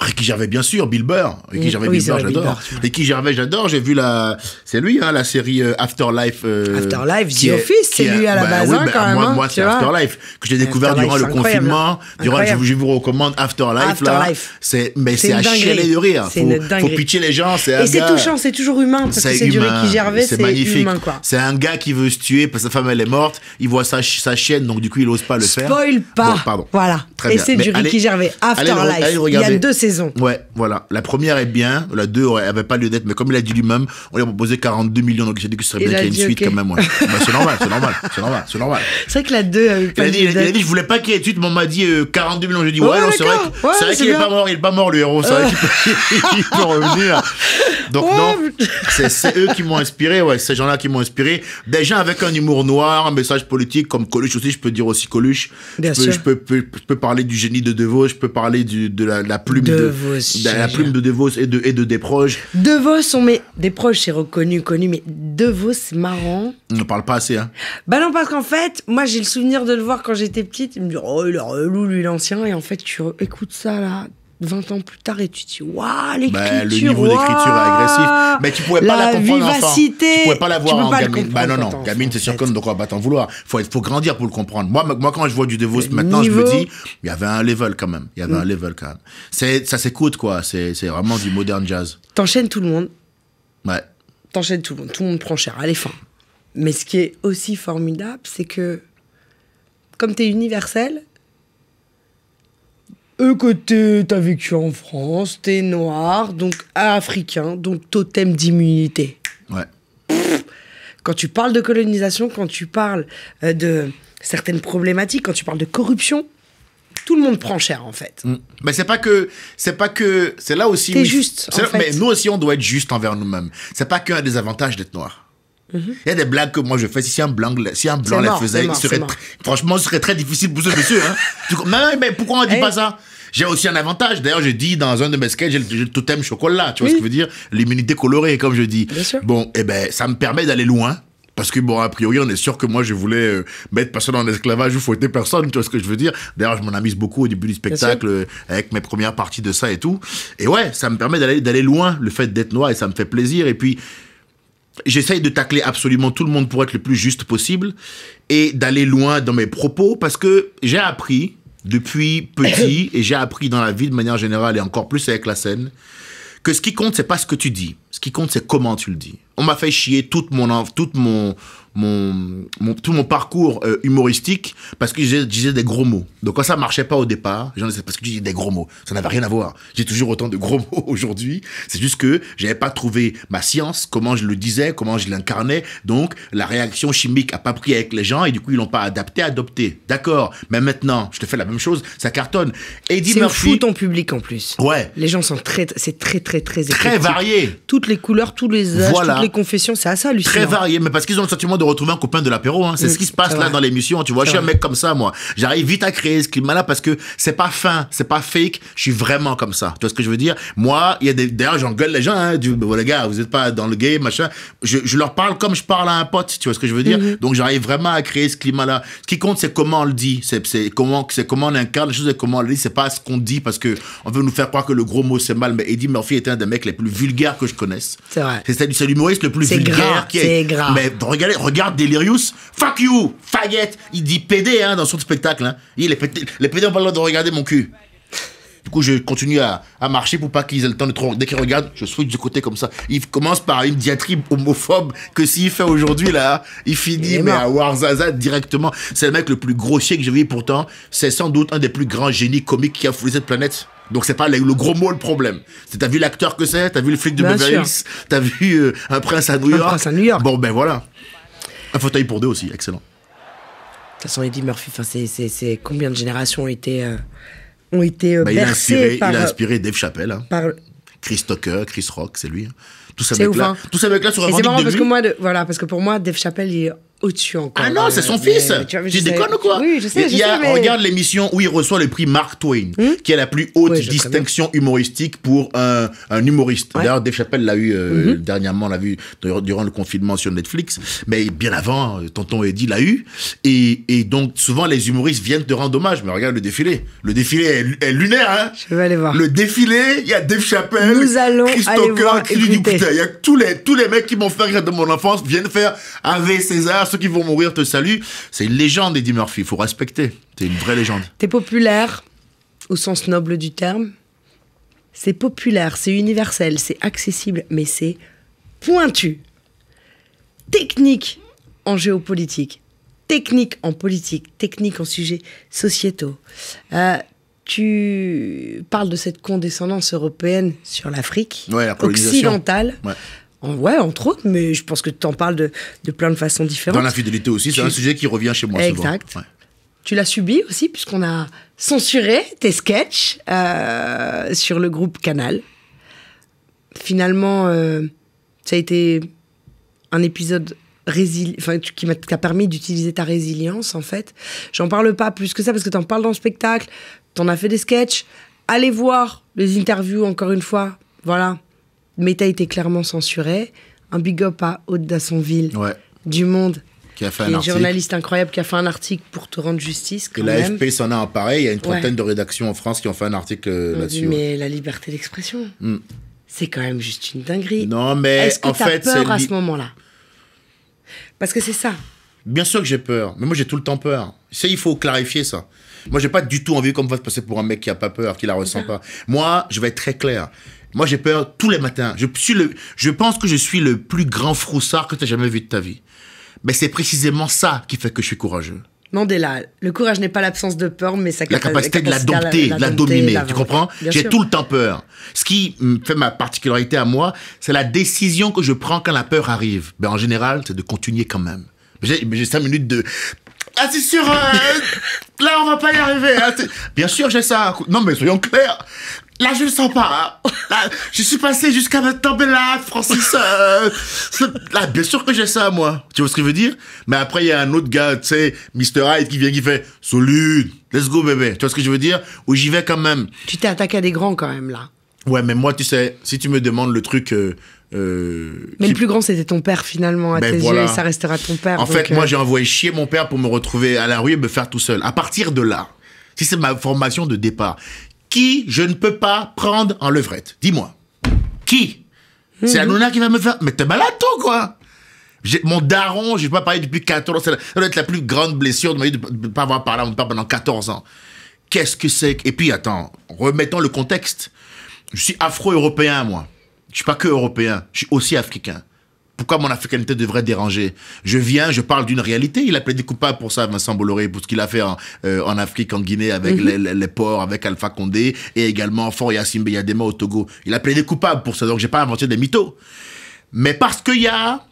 Ricky Gervais, bien sûr, Bill Burr. Ricky Gervais, mm, j'adore. Ricky Gervais, j'adore. J'ai vu la, c'est lui, hein, la série euh, Afterlife. Euh, Afterlife, The Office, c'est lui à la bah base, hein, bah, quand Moi, hein, c'est Afterlife que j'ai découvert durant le confinement. Durant, je, vous recommande Afterlife, là. C'est, mais c'est à chialer de rire. Faut, les gens. C'est Et c'est touchant, c'est toujours humain c'est du Ricky Gervais, c'est magnifique. C'est un gars qui veut se tuer parce que sa femme elle est morte. Il voit sa chienne, donc du coup il ose pas le faire. Spoil pas. Voilà. Et c'est du Ricky Gervais, Afterlife. Il y a deux Ouais, voilà. La première est bien, la deux ouais, avait pas lieu d'être, mais comme il a dit lui-même, on lui a proposé 42 millions, donc j'ai dit que ce serait bien qu'il y ait une suite quand même. Ouais. Bah, c'est normal, c'est normal, c'est normal, c'est normal. C'est vrai que la deux avait il a, dit, a dit, je voulais pas qu'il y ait une suite, mais on m'a dit 42 euh, millions. J'ai dit, ouais, non, c'est vrai, que, c'est vrai qu'il est pas mort, il pas mort le héros, c'est vrai qu'il peut, peut revenir. Donc non, c'est, c'est eux qui m'ont inspiré, ouais, ces gens-là qui m'ont inspiré. Déjà avec un humour noir, un message politique comme Coluche aussi, je peux dire aussi Coluche. Bien je, peux, sûr. Je, peux, parler du génie de Devo je peux parler du, de la, la plume de, de, la plume de Devos et de, et de Desproges. Devos, on met. Desproges, c'est reconnu, connu, mais Devos, c'est marrant. On ne parle pas assez, hein. Bah non, parce qu'en fait, moi, j'ai le souvenir de le voir quand j'étais petite. Il me dit, oh, il est relou, lui, l'ancien. Et en fait, tu écoutes ça, là. 20 ans plus tard et tu te dis waouh l'écriture bah, le niveau d'écriture est agressif mais tu pouvais pas la, comprendre vivacité, tu pouvais pas la voir en gamine bah non non gamine c'est sûr qu'on donc on va pas t'en vouloir faut faut grandir pour le comprendre moi moi quand je vois du Devos maintenant je me dis il y avait un level quand même il y avait un mm. level quand même c'est ça s'écoute quoi c'est vraiment du modern jazz t'enchaînes tout le monde ouais t'enchaînes tout le monde tout le monde prend cher allez fin mais ce qui est aussi formidable c'est que comme tu es universel eux que t'as vécu en France, t'es noir, donc africain, donc totem d'immunité. Ouais. quand tu parles de colonisation, quand tu parles euh, de certaines problématiques, quand tu parles de corruption, tout le monde prend cher en fait. Mm. Mais c'est pas que c'est pas que c'est là aussi. T'es juste. Mais nous aussi on doit être juste envers nous-mêmes. C'est pas qu'un des avantages d'être noir. Mhm. Il y a des blagues que moi je fais. Si un blanc, si un blanc les faisait, franchement, ce serait très difficile pour ce monsieur. Hein. mais, mais, pourquoi on dit eh. pas ça j'ai aussi un avantage. D'ailleurs, je dis dans un de mes sketchs, j'ai le totem chocolat. Tu vois ce que je veux dire L'immunité colorée, comme je dis. Bon, et eh ben, ça me permet d'aller loin. Parce que, bon, a priori, on est sûr que moi, je voulais euh, mettre personne en esclavage ou fouetter personne, tu vois ce que je veux dire. D'ailleurs, je m'en amuse beaucoup au début du spectacle, euh, avec mes premières parties de ça et tout. Et ouais, ça me permet d'aller loin, le fait d'être noir, et ça me fait plaisir. Et puis, j'essaye de tacler absolument tout le monde pour être le plus juste possible et d'aller loin dans mes propos parce que j'ai appris depuis petit et j'ai appris dans la vie de manière générale et encore plus avec la scène que ce qui compte c'est pas ce que tu dis ce qui compte, c'est comment tu le dis. On m'a fait chier toute mon, toute mon, mon, mon, tout mon parcours euh, humoristique parce que je disais des gros mots. Donc quand ça marchait pas au départ, j'en disais parce que je disais des gros mots. Ça n'avait rien à voir. J'ai toujours autant de gros mots aujourd'hui. C'est juste que j'avais pas trouvé ma science, comment je le disais, comment je l'incarnais. Donc la réaction chimique a pas pris avec les gens et du coup ils l'ont pas adapté, adopté. D'accord. Mais maintenant, je te fais la même chose, ça cartonne. Eddie Murphy. C'est fou ton public en plus. Ouais. Les gens sont très, c'est très très très. Très varié toutes les couleurs, tous les âges, voilà. toutes les confessions. C'est assez hallucinant. Très varié, mais parce qu'ils ont le sentiment de retrouver un copain de l'apéro. Hein. C'est ce qui se passe là dans l'émission. Hein. Tu vois, je suis un mec comme ça, moi. J'arrive vite à créer ce climat-là parce que c'est pas fin, c'est pas fake. Je suis vraiment comme ça. Tu vois ce que je veux dire Moi, il y a des. D'ailleurs, j'engueule les gens. Hein, du... bon, les gars, vous êtes pas dans le game, machin. Je, leur parle comme je parle à un pote. Tu vois ce que je veux dire mhm. Donc, j'arrive vraiment à créer ce climat-là. Ce qui compte, c'est comment on le dit. C'est comment, comment on incarne les choses et comment on le dit. C'est pas ce qu'on dit parce que on veut nous faire croire que le gros mot c'est mal. Mais Eddie Murphy était un des mecs les plus vulgaires que je connais c'est vrai. C'est l'humoriste le plus vulgaire qui est. C'est grave. Mais regardez, regarde Delirious. Fuck you, fayette Il dit PD hein, dans son spectacle. Hein. Il est les PD n'ont pas le droit de regarder mon cul. Du coup, je continue à, marcher pour pas qu'ils aient le temps de trop. Dès qu'ils regardent, je switch du côté comme ça. Il commence par une diatribe homophobe que s'il fait aujourd'hui, là, il finit, mais à Warzaza directement. C'est le mec le plus grossier que j'ai vu. Pourtant, c'est sans doute un des plus grands génies comiques qui a foulé cette planète. Donc c'est pas le, gros mot le problème. t'as vu l'acteur que c'est, t'as vu le flic de Beverly Hills, t'as vu euh, un prince à New York. Un prince à New York. Bon ben voilà. Un fauteuil pour deux aussi, excellent. De toute façon, Eddie Murphy, c'est combien de générations ont été euh, ont été euh, bah, il, a inspiré, par, il a euh, inspiré Dave Chappelle. Hein. Par... Chris Tucker, Chris Rock, c'est lui. Hein. ça avec là tout ça avec là sur un C'est marrant parce que moi, voilà, parce que pour moi, Dave Chappelle, il est au-dessus encore. Ah non, c'est euh, son fils. tu, déconnes ou quoi Oui, je sais. Il y a, Regarde l'émission où il reçoit le prix Mark Twain, hmm qui est la plus haute distinction humoristique pour un, un humoriste. D'ailleurs, Dave Chappelle l'a eu euh, mhm. dernièrement, on l'a vu durant le confinement sur Netflix, mais bien avant, euh, Tonton Eddie l'a eu. Et, et, donc, souvent, les humoristes viennent te rendre hommage. Mais regarde le défilé. Le défilé est, lunaire. Hein je vais aller voir. Le défilé, il y a Dave Chappelle, Nous allons Chris Tucker, il y a tous les, tous les mecs qui m'ont fait rire de mon enfance viennent faire avec César ceux qui vont mourir te saluent. C'est une légende, Eddie Murphy. Il faut respecter. es une vraie légende. T'es populaire, au sens noble du terme. C'est populaire, c'est universel, c'est accessible, mais c'est pointu. Technique en géopolitique, technique en politique, technique en sujet sociétaux. Euh, tu parles de cette condescendance européenne sur l'Afrique occidentale. Ouais, entre autres, mais je pense que tu en parles de, plein de façons différentes. Dans l'infidélité aussi, c'est un sujet qui revient chez moi souvent. Tu l'as subi aussi, puisqu'on a censuré tes sketchs euh, sur le groupe Canal. Finalement, euh, ça a été un épisode résil... enfin, qui t'a permis d'utiliser ta résilience, en fait. J'en parle pas plus que ça, parce que tu en parles dans le spectacle, tu t'en as fait des sketchs. Allez voir les interviews, encore une fois. Voilà. Meta était clairement censuré. Un big up à Aude Dassonville du Monde. Qui a fait un journaliste incroyable qui a fait un article pour te rendre justice. Quand et l'AFP s'en a pareil. Il y a une trentaine de rédactions en France qui ont fait un article euh, là-dessus. Mais la liberté d'expression, hmm. c'est quand même juste une dinguerie. Non, mais Est-ce que as peur à ce moment-là. Parce que c'est ça. Bien sûr que j'ai peur, mais moi j'ai tout le temps peur. C'est il faut clarifier ça. Moi j'ai pas du tout envie comme va de passer pour un mec qui a pas peur, qui la ressent pas. Moi, je vais être très clair. Moi, j'ai peur tous les matins. Je, suis le, je pense que je suis le plus grand froussard que tu as jamais vu de ta vie. Mais c'est précisément ça qui fait que je suis courageux. Mandela, le courage n'est pas l'absence de peur, mais sa la capacité, de la dompter, de la, dominer. tu comprends J'ai tout le temps peur. Ce qui fait ma particularité à moi, c'est la décision que je prends quand la peur arrive. Ben, en général, c'est de continuer quand même. J'ai cinq minutes de ah, c'est sûr, euh, là, on va pas y arriver. Hein, Bien sûr, j'ai ça. Non, mais soyons clairs. Là, je le sens pas. Hein. Là, je suis passé jusqu'à me tomber là, Francis. Euh, là, bien sûr que j'ai ça, moi. Tu vois ce que je veux dire Mais après, il y a un autre gars, tu sais, Mr. Hyde, qui vient, qui fait Salut, let's go, bébé. Tu vois ce que je veux dire Ou j'y vais quand même. Tu t'es attaqué à des grands, quand même, là. Ouais, mais moi, tu sais, si tu me demandes le truc. Euh, euh, mais le plus grand, c'était ton père, finalement, à ben, tes yeux, et ça restera ton père. En fait, moi, j'ai envoyé chier mon père pour me retrouver à la rue et me faire tout seul. À partir de là. Si c'est ma formation de départ qui je ne peux pas prendre en levrette Dis-moi. Qui C'est hmm. Anouna qui va me faire. Mais t'es malade, toi, quoi mon daron, je pas parlé depuis 14 ans. Ça doit être la plus grande blessure de ma vie de ne pas avoir parlé à pendant 14 ans. Qu'est-ce que c'est Et puis, attends, remettons le contexte. Je suis afro-européen, moi. Je suis pas que européen, je suis aussi africain pourquoi mon africanité devrait déranger Je viens, je parle d'une réalité. Il a plaidé coupable pour ça, Vincent Bolloré, pour ce qu'il a fait en, euh, Afrique, en Guinée, avec mhm. les, ports, avec Alpha Condé, et également Fort Yassim Beyadema au Togo. Il a plaidé coupable pour ça, donc j'ai pas inventé des mythos. Mais parce qu'il y a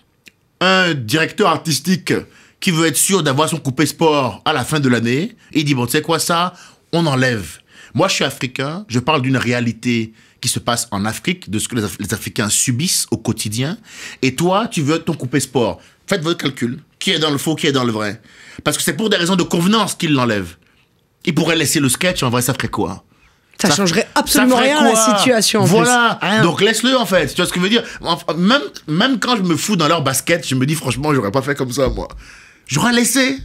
un directeur artistique qui veut être sûr d'avoir son coupé sport à la fin de l'année, il dit, bon, tu sais quoi ça On enlève. Moi, je suis africain, je parle d'une réalité qui se passe en Afrique, de ce que les, Africains subissent au quotidien. Et toi, tu veux ton coupé sport. Faites votre calcul. Qui est dans le faux, qui est dans le vrai. Parce que c'est pour des raisons de convenance qu'ils l'enlèvent. Ils pourraient laisser le sketch, en vrai, ça ferait quoi ça, changerait absolument rien à la situation. En voilà. Donc laisse-le en fait. Tu vois ce que je veux dire Même même quand je me fous dans leur basket, je me dis franchement, j'aurais pas fait comme ça moi. J'aurais laissé.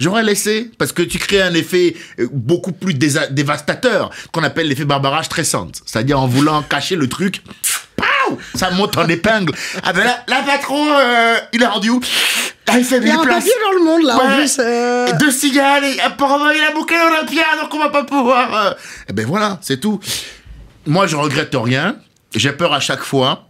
J'aurais laissé, parce que tu crées un effet euh, beaucoup plus dévastateur, qu'on appelle l'effet barbarage stressante. C'est-à-dire en voulant cacher le truc, ça monte en épingle. Ah ben là, patron, euh, il est rendu où ah, il fait il y a un dans le monde là euh. Deux cigales, et, pour envoyer la boucle Olympia, donc on va pas pouvoir. Eh Et ben voilà, c'est tout. Moi je regrette rien. J'ai peur à chaque fois.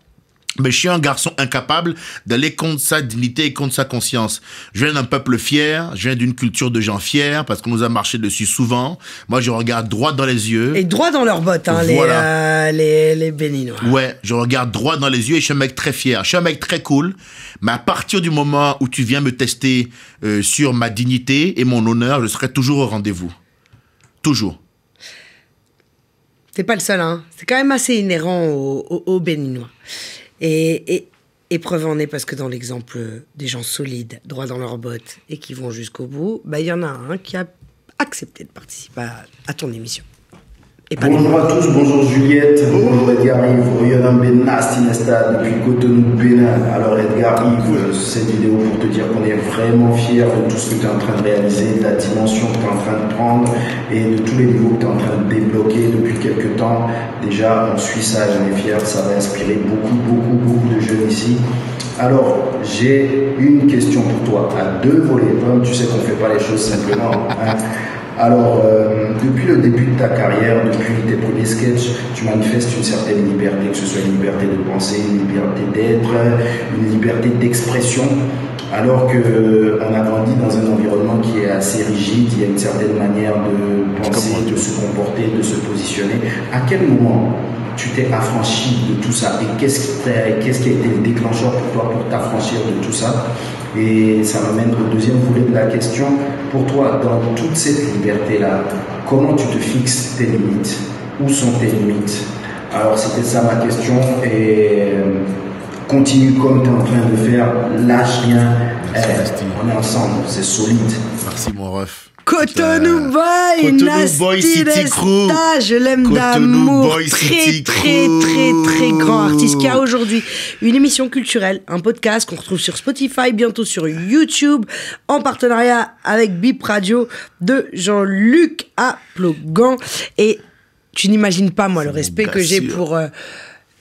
Mais je suis un garçon incapable d'aller contre sa dignité et contre sa conscience. Je viens d'un peuple fier, je viens d'une culture de gens fiers, parce qu'on nous a marché dessus souvent. Moi, je regarde droit dans les yeux. Et droit dans leurs bottes, hein, euh, les, les, béninois. Ouais, je regarde droit dans les yeux et je suis un mec très fier. Je suis un mec très cool. Mais à partir du moment où tu viens me tester euh, sur ma dignité et mon honneur, je serai toujours au rendez-vous. Toujours. T'es pas le seul, hein. C'est quand même assez inhérent aux Béninois. Et, épreuve en est parce que dans l'exemple des gens solides, droits dans leurs bottes et qui vont jusqu'au bout, bah, il y en a un qui a accepté de participer à ton émission bonjour à tous, bonjour Juliette, bonjour Edgar Yves, Ryan Benastinesta depuis Cotonou Bénin. Alors Edgar Yves, euh, cette vidéo pour te dire qu'on est vraiment fiers de tout ce que tu es en train de réaliser, de la dimension que tu es en train de prendre et de tous les niveaux que tu es en train de débloquer depuis quelques temps. Déjà, on suit ça, j'en ai fier, ça va inspirer beaucoup, beaucoup, beaucoup de jeunes ici. Alors, j'ai une question pour toi à deux volets. Hein, tu sais qu'on ne fait pas les choses simplement. Hein. Alors, euh, depuis le début de ta carrière, depuis tes premiers sketchs, tu manifestes une certaine liberté, que ce soit une liberté de penser, une liberté d'être, une liberté d'expression. Alors qu'on euh, a grandi dans un environnement qui est assez rigide, il y a une certaine manière de penser, de se comporter, de se positionner. À quel moment tu t'es affranchi de tout ça Et qu'est-ce qui, qu'est-ce qui a été le déclencheur pour toi pour t'affranchir de tout ça Et ça m'amène au deuxième volet de la question pour toi, dans toute cette liberté-là, comment tu te fixes tes limites Où sont tes limites Alors, c'était ça ma question. Et euh, continue comme tu es en train de faire. Lâche rien. Eh, on est ensemble, c'est solide. Merci, mon ref. Cotonou Boy, Nasty Nesta, ah, Je l'aime d'amour. Très, très, très, très grand artiste qui a aujourd'hui une émission culturelle, un podcast qu'on retrouve sur Spotify, bientôt sur YouTube, en partenariat avec Bip Radio de Jean-Luc Aplogan. Et tu n'imagines pas, moi, le respect que j'ai pour, euh,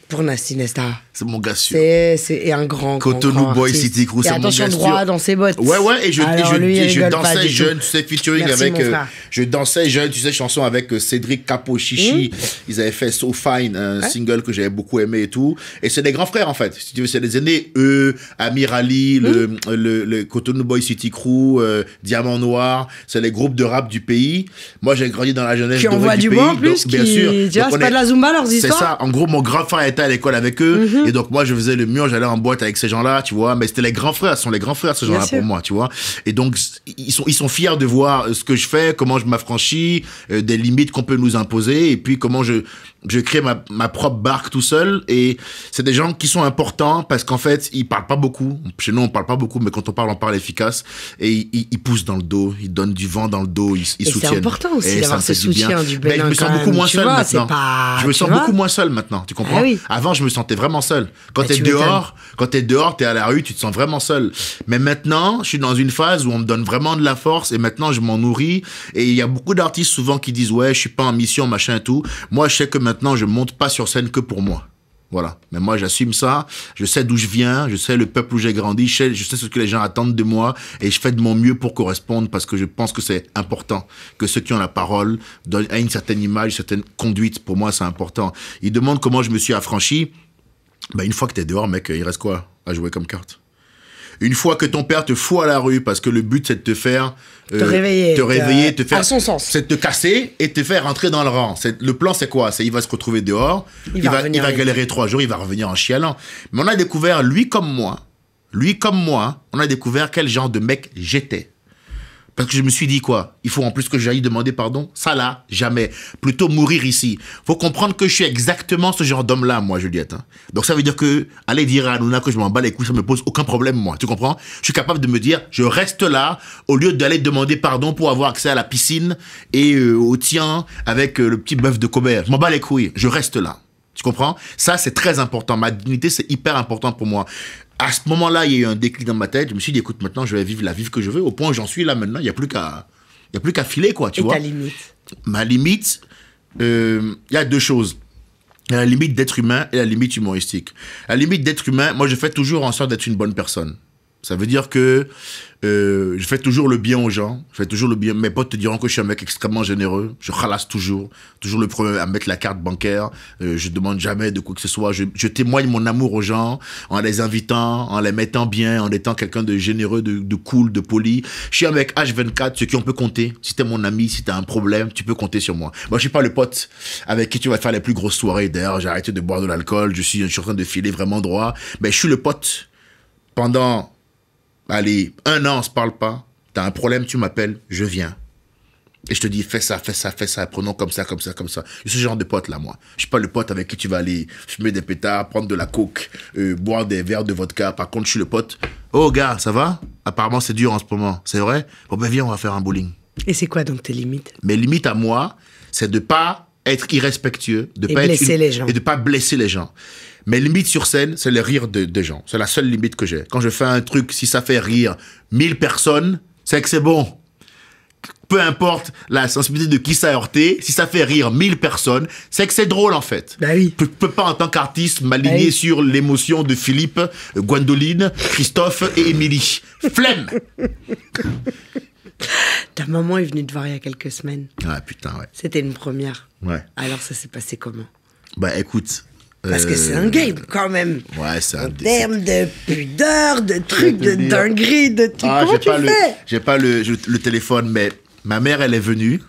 pour Nastinesta. C'est mon gars sûr. C'est un grand. Cotonou Boy City Crew, c'est mon gars sûr. attention dans ses bottes. Ouais, ouais, et je, je, je dansais jeune, tu sais, featuring avec. Euh, je dansais jeune, tu sais, chanson avec euh, Cédric Capo Chichi. Hum. Ils avaient fait So Fine, un single que j'avais beaucoup aimé et tout. Et c'est des grands frères, en fait. Si tu veux, c'est des aînés. Eux, Amir Ali, hum. le, le, le, Cotonou Boy City Crew, euh, Diamant Noir. C'est les groupes de rap du pays. Moi, j'ai grandi dans la jeunesse. Qui envoie du pays, bon, en plus. Bien sûr. c'est pas de la Zumba, leurs histoires. C'est ça. En gros, mon grand frère était à l'école avec eux. Mm-hmm. Et donc moi je faisais le mur, j'allais en boîte avec ces gens-là, tu vois. Mais c'était les grands frères, ce sont les grands frères ces gens-là pour moi, tu vois. Et donc ils sont ils sont fiers de voir euh, ce que je fais, comment je m'affranchis euh, des limites qu'on peut nous imposer, et puis comment je je crée ma, ma, propre barque tout seul et c'est des gens qui sont importants parce qu'en fait ils parlent pas beaucoup chez nous on parle pas beaucoup mais quand on parle on parle efficace et ils, ils, poussent dans le dos ils donnent du vent dans le dos ils, ils et soutiennent c'est important aussi d'avoir ce soutien du, je me sens beaucoup moins seul maintenant je me sens beaucoup moins seul maintenant tu comprends ah avant je me sentais vraiment seul quand ah, tu es, dehors quand t'es dehors t'es à la rue tu te sens vraiment seul mais maintenant je suis dans une phase où on me donne vraiment de la force et maintenant je m'en nourris et il y a beaucoup d'artistes souvent qui disent ouais je suis pas en mission machin et tout moi je sais que maintenant, je monte pas sur scène que pour moi. Voilà. Mais moi, j'assume ça. Je sais d'où je viens. Je sais le peuple où j'ai grandi. Je sais, ce que les gens attendent de moi. Et je fais de mon mieux pour correspondre parce que je pense que c'est important que ceux qui ont la parole donnent une certaine image, une certaine conduite. Pour moi, c'est important. Ils demandent comment je me suis affranchi. Ben, une fois que t'es dehors, mec, il reste quoi à jouer comme carte? Une fois que ton père te fout à la rue parce que le but c'est de te faire te euh, réveiller, te faire son sens, c'est de te casser et te faire rentrer dans le rang. le plan c'est quoi C'est il va se retrouver dehors, il, va il va galérer trois jours, il va revenir en chialant. Mais on a découvert lui comme moi, lui comme moi, on a découvert quel genre de mec j'étais. Parce que je me suis dit quoi Il faut en plus que j'aille demander pardon Ça là, jamais. Plutôt mourir ici. Faut comprendre que je suis exactement ce genre d'homme-là, moi, Juliette. Hein. Donc ça veut dire que aller dire à Luna que je m'en bats les couilles, ça me pose aucun problème, moi. Tu comprends Je suis capable de me dire, je reste là au lieu d'aller demander pardon pour avoir accès à la piscine et euh, au tien avec euh, le petit bœuf de Cobert. Je m'en bats les couilles, je reste là. Tu comprends Ça, c'est très important. Ma dignité, c'est hyper important pour moi. À ce moment-là, il y a eu un déclic dans ma tête. Je me suis dit, écoute, maintenant, je vais vivre la vie que je veux. Au point où j'en suis là maintenant, il n'y a plus qu'à il a plus qu'à filer, quoi, tu vois. ta limite Ma limite, euh, il y a deux choses. la limite d'être humain et la limite humoristique. La limite d'être humain, moi, je fais toujours en sorte d'être une bonne personne. Ça veut dire que euh, je fais toujours le bien aux gens. Je fais toujours le bien. Mes potes te diront que je suis un mec extrêmement généreux. Je ralasse toujours. Toujours le premier à mettre la carte bancaire. Euh, je demande jamais de quoi que ce soit. Je, témoigne mon amour aux gens en les invitant, en les mettant bien, en étant quelqu'un de généreux, de, cool, de poli. Je suis un mec H24, ce qui on peut compter. Si t'es mon ami, si t'as un problème, tu peux compter sur moi. Moi, je suis pas le pote avec qui tu vas faire les plus grosses soirées. D'ailleurs, j'ai arrêté de boire de l'alcool. Je suis, je suis en train de filer vraiment droit. Mais je suis le pote pendant allez, un an, on se parle pas, t'as un problème, tu m'appelles, je viens. Et je te dis, fais ça, fais ça, fais ça, prenons comme ça, comme ça, comme ça. Je suis ce genre de pote là, moi. Je suis pas le pote avec qui tu vas aller fumer des pétards, prendre de la coke, euh, boire des verres de vodka. Par contre, je suis le pote. Oh gars, ça va Apparemment, c'est dur en ce moment, c'est vrai Bon ben viens, on va faire un bowling. Et c'est quoi donc tes limites Mes limites à moi, c'est de pas être irrespectueux, de pas blesser les gens. et de pas blesser les gens. Mes limites sur scène, c'est le rire des de gens. C'est la seule limite que j'ai. Quand je fais un truc, si ça fait rire mille personnes, c'est que c'est bon. Peu importe la sensibilité de qui ça a heurté, si ça fait rire mille personnes, c'est que c'est drôle en fait. Bah oui. peux pas en tant qu'artiste m'aligner bah sur l'émotion de Philippe, Gwendoline, Christophe et Émilie. Flemme Ta maman est venue te voir il y a quelques semaines. Ah putain, ouais. C'était une première. Ouais. Alors ça s'est passé comment Bah écoute, parce que c'est euh, un game, quand même. Ouais, c'est un En termes de pudeur, de trucs, de dinguerie, de trucs. Ah, Comment tu pas fais J'ai pas le, le, téléphone, mais ma mère, elle est venue.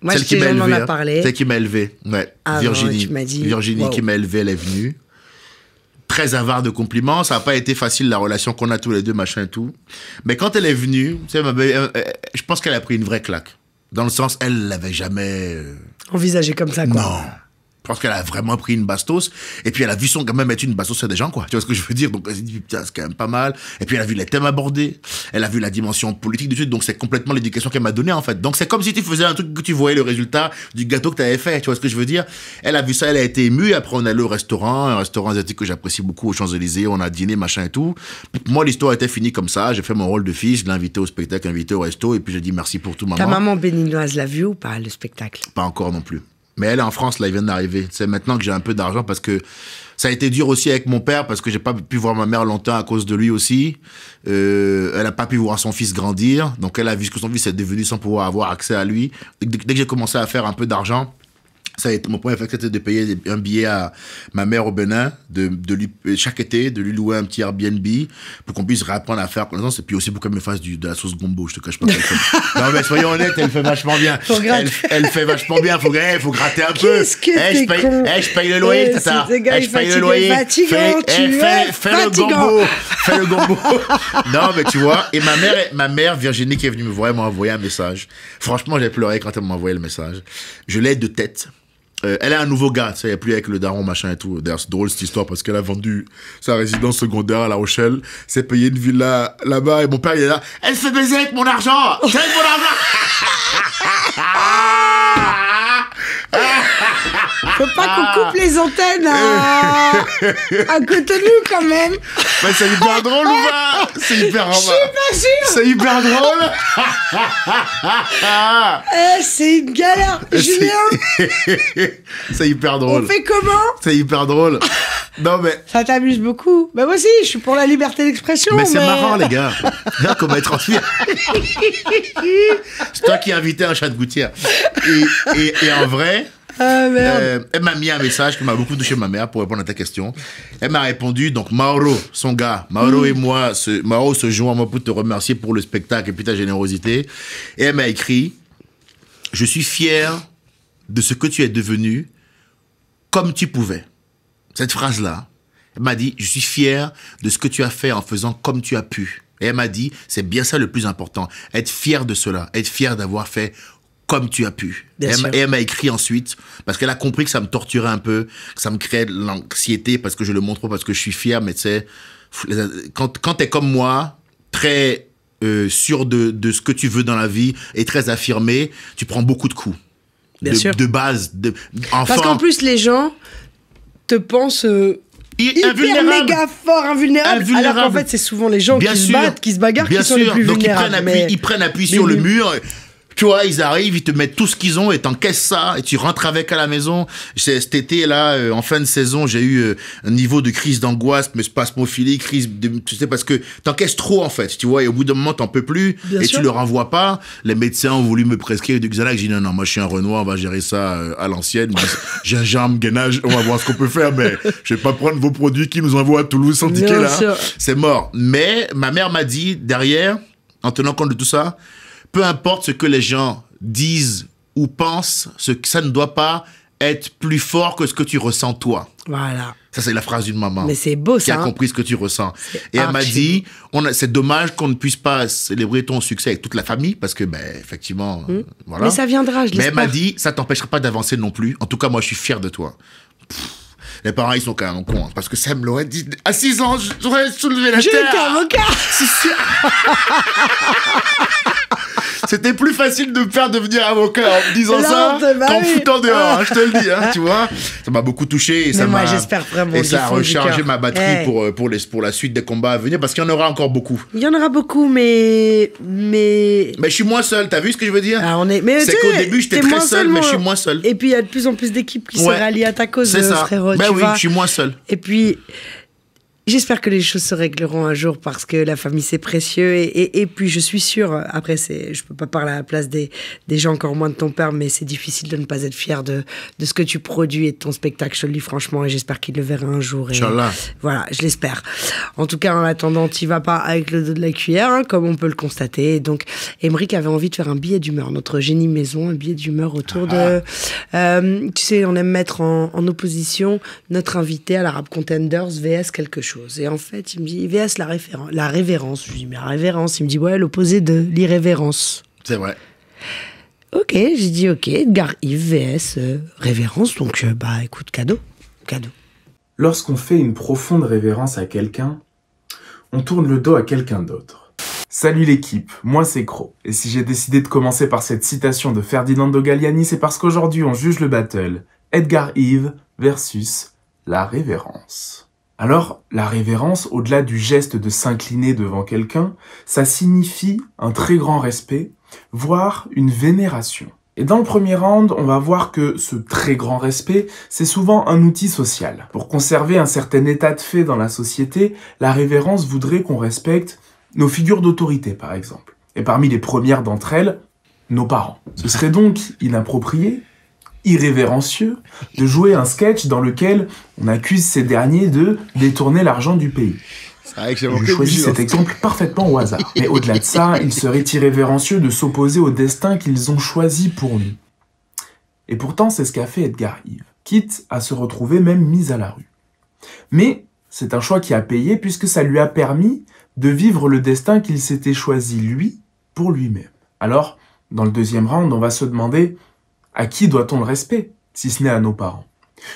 Moi, celle qui m'a élevé. Hein. Parlé. Celle qui m'a élevé. Ouais. Ah Virginie. dit... Virginie qui m'a élevé, elle est venue. Très avare de compliments. Ça n'a pas été facile, la relation qu'on a tous les deux, machin et tout. Mais quand elle est venue, tu sais, ma euh, euh, je pense qu'elle a pris une vraie claque. Dans le sens, elle l'avait jamais. Envisagé comme ça, quoi. Non. Je pense qu'elle a vraiment pris une bastos. Et puis, elle a vu son même mettre une bastos sur des gens, quoi. Tu vois ce que je veux dire? Donc, elle s'est dit, putain, c'est quand même pas mal. Et puis, elle a vu les thèmes abordés. Elle a vu la dimension politique du truc. Donc, c'est complètement l'éducation qu'elle m'a donnée, en fait. Donc, c'est comme si tu faisais un truc que tu voyais le résultat du gâteau que tu avais fait. Tu vois ce que je veux dire? Elle a vu ça, elle a été émue. Après, on est allé au restaurant, un restaurant asiatique que j'apprécie beaucoup aux Champs-Élysées. On a dîné, machin et tout. Moi, l'histoire était finie comme ça. J'ai fait mon rôle de fils. Je l'ai au spectacle, invité au resto. Et puis, j'ai dit merci pour tout, maman. Ta maman béninoise l'a vu ou pas, le spectacle? Pas encore non plus. Mais elle est en France, là, ils viennent d'arriver. C'est maintenant que j'ai un peu d'argent parce que ça a été dur aussi avec mon père parce que j'ai pas pu voir ma mère longtemps à cause de lui aussi. Euh, elle a pas pu voir son fils grandir. Donc elle a vu ce que son fils est devenu sans pouvoir avoir accès à lui. Dès que j'ai commencé à faire un peu d'argent, ça a été, mon premier réflexe, c'était de payer un billet à ma mère au Bénin, de, de chaque été, de lui louer un petit Airbnb pour qu'on puisse réapprendre à faire connaissance et puis aussi pour qu'elle me fasse de la sauce gombo, je te cache pas. non, mais soyons honnêtes, elle fait vachement bien. Elle, elle, fait vachement bien, faut, eh, faut gratter un peu. Que eh, je, paye, eh, je paye le loyer, tata. je paye le loyer. fais, tu fais, fais le gombo. Fais le gombo. non, mais tu vois, et ma mère, ma mère, Virginie, qui est venue me voir, m'a envoyé un message. Franchement, j'ai pleuré quand elle m'a envoyé le message. Je l'ai de tête euh, elle est un nouveau gars, ça y est plus avec le daron, machin et tout. D'ailleurs, c'est drôle cette histoire parce qu'elle a vendu sa résidence secondaire à La Rochelle, s'est payé une villa là-bas et mon père il est là. Elle se fait baiser avec mon argent! Faut pas qu'on coupe les antennes hein. à, côté de nous quand même. Bah, c'est hyper drôle ou pas C'est hyper drôle. Je suis pas C'est hyper drôle. c'est une galère, eh, Julien. c'est hyper drôle. On fait comment C'est hyper drôle. Non mais ça t'amuse beaucoup. Bah moi aussi, je suis pour la liberté d'expression. Mais, c'est marrant les gars. Regarde comment être en C'est toi qui as invité un chat de gouttière. Et, et en vrai, ah, euh, elle m'a mis un message qui m'a beaucoup touché ma mère pour répondre à ta question. Elle m'a répondu donc Mauro, son gars, Mauro mm. et moi, ce, Mauro se joint à moi pour te remercier pour le spectacle et puis ta générosité. Et elle m'a écrit je suis fier de ce que tu es devenu comme tu pouvais. Cette phrase là, elle m'a dit je suis fier de ce que tu as fait en faisant comme tu as pu. Et elle m'a dit, c'est bien ça le plus important, être fier de cela, être fier d'avoir fait comme tu as pu. et, Elle, m'a écrit ensuite, parce qu'elle a compris que ça me torturait un peu, que ça me créait de l'anxiété, parce que je le montre pas, parce que je suis fier, mais tu sais, quand, quand t'es comme moi, très euh, sûr de, ce que tu veux dans la vie et très affirmé, tu prends beaucoup de coups. de, base. De, enfin, Parce qu'en plus, les gens te pensent. Euh, hyper méga fort, invulnérable. Alors qu'en fait, c'est souvent les gens qui se battent, qui se bagarrent, qui sont les plus Donc vulnérables. Ils prennent appui, ils prennent appui sur le mur tu vois, ils arrivent, ils te mettent tout ce qu'ils ont et t'encaisses ça et tu rentres avec à la maison. Cet été là, euh, en fin de saison, j'ai eu euh, un niveau de crise d'angoisse, mais spasmophilie, crise de, tu sais, parce que t'encaisses trop en fait, tu vois, et au bout d'un moment, t'en peux plus et tu le renvoies pas. Les médecins ont voulu me prescrire du Xanax. J'ai dit non, non, moi je suis un Renoir, on va gérer ça euh, à l'ancienne. J'ai un jambe gainage, on va voir ce qu'on peut faire, mais je vais pas prendre vos produits qui nous envoient à Toulouse sans ticket là. C'est mort. Mais ma mère m'a dit derrière, en tenant compte de tout ça, peu importe ce que les gens disent ou pensent, ce, ça ne doit pas être plus fort que ce que tu ressens toi. Voilà. Ça, c'est la phrase d'une maman. Mais c'est beau, ça. Qui a hein. compris ce que tu ressens. Et elle m'a dit, c'est dommage qu'on ne puisse pas célébrer ton succès avec toute la famille, parce que, ben, effectivement, hmm. euh, voilà. Mais ça viendra, je Mais elle m'a dit, ça t'empêchera pas d'avancer non plus. En tout cas, moi, je suis fier de toi. Les parents, ils sont quand même cons. Hein, parce que Sam l'aurait dit à 6 ans, j'aurais soulevé la terre. avocat C'était plus facile de me faire devenir avocat en me disant ça bah qu'en foutant dehors, hein, je te le dis, hein, tu vois. Ça m'a beaucoup touché et ça m'a. j'espère vraiment Et ça a rechargé ma batterie pour, euh, pour, les, pour la suite des combats à venir parce qu'il y en aura encore beaucoup. Il y en aura beaucoup, mais. mais... Mais je suis moins seul, t'as vu ce que je veux dire ah, on est... C'est qu'au début, j'étais très seul, mais je suis moins seul. Et puis il y a de plus en plus d'équipes qui se rallient à ta cause, euh, frérot oui, je suis moins seul. J'espère que les choses se régleront un jour parce que la famille c'est précieux et, et, puis je suis sûre, après c'est, je peux pas parler à la place des, des gens encore moins de ton père mais c'est difficile de ne pas être fier de, de ce que tu produis et de ton spectacle, je le dis franchement et j'espère qu'il le verra un jour. Et, Voilà, je l'espère. En tout cas en attendant, tu vas pas avec le dos de la cuillère hein, comme on peut le constater. donc Emeric avait envie de faire un billet d'humeur, notre génie maison, un billet d'humeur autour de... Ah. Euh, tu sais, on aime mettre en, en opposition notre invité à l'Arab Contenders VS quelque chose. Et en fait, il me dit, VS, la, révérence. Je lui dis, mais la révérence. Il me dit, ouais, l'opposé de l'irrévérence. C'est vrai. Ok, j'ai dit, ok, Edgar Yves, VS, euh, révérence. Donc, euh, bah, écoute, cadeau. Cadeau. Lorsqu'on fait une profonde révérence à quelqu'un, on tourne le dos à quelqu'un d'autre. Salut l'équipe, moi c'est Cro, et si j'ai décidé de commencer par cette citation de Ferdinando Galliani, c'est parce qu'aujourd'hui on juge le battle Edgar Yves versus la révérence. Alors, la révérence, au-delà du geste de s'incliner devant quelqu'un, ça signifie un très grand respect, voire une vénération. Et dans le premier round, on va voir que ce très grand respect, c'est souvent un outil social. Pour conserver un certain état de fait dans la société, la révérence voudrait qu'on respecte nos figures d'autorité, par exemple. Et parmi les premières d'entre elles, nos parents. Ce serait donc inapproprié irrévérencieux de jouer un sketch dans lequel on accuse ces derniers de détourner l'argent du pays. Vrai que cet hein. exemple parfaitement au hasard. Mais au-delà de ça, il serait irrévérencieux de s'opposer au destin qu'ils ont choisi pour nous. Et pourtant, c'est ce qu'a fait Edgar Yves, quitte à se retrouver même mis à la rue. Mais c'est un choix qui a payé puisque ça lui a permis de vivre le destin qu'il s'était choisi lui pour lui-même. Alors, dans le deuxième round, on va se demander à qui doit-on le respect, si ce n'est à nos parents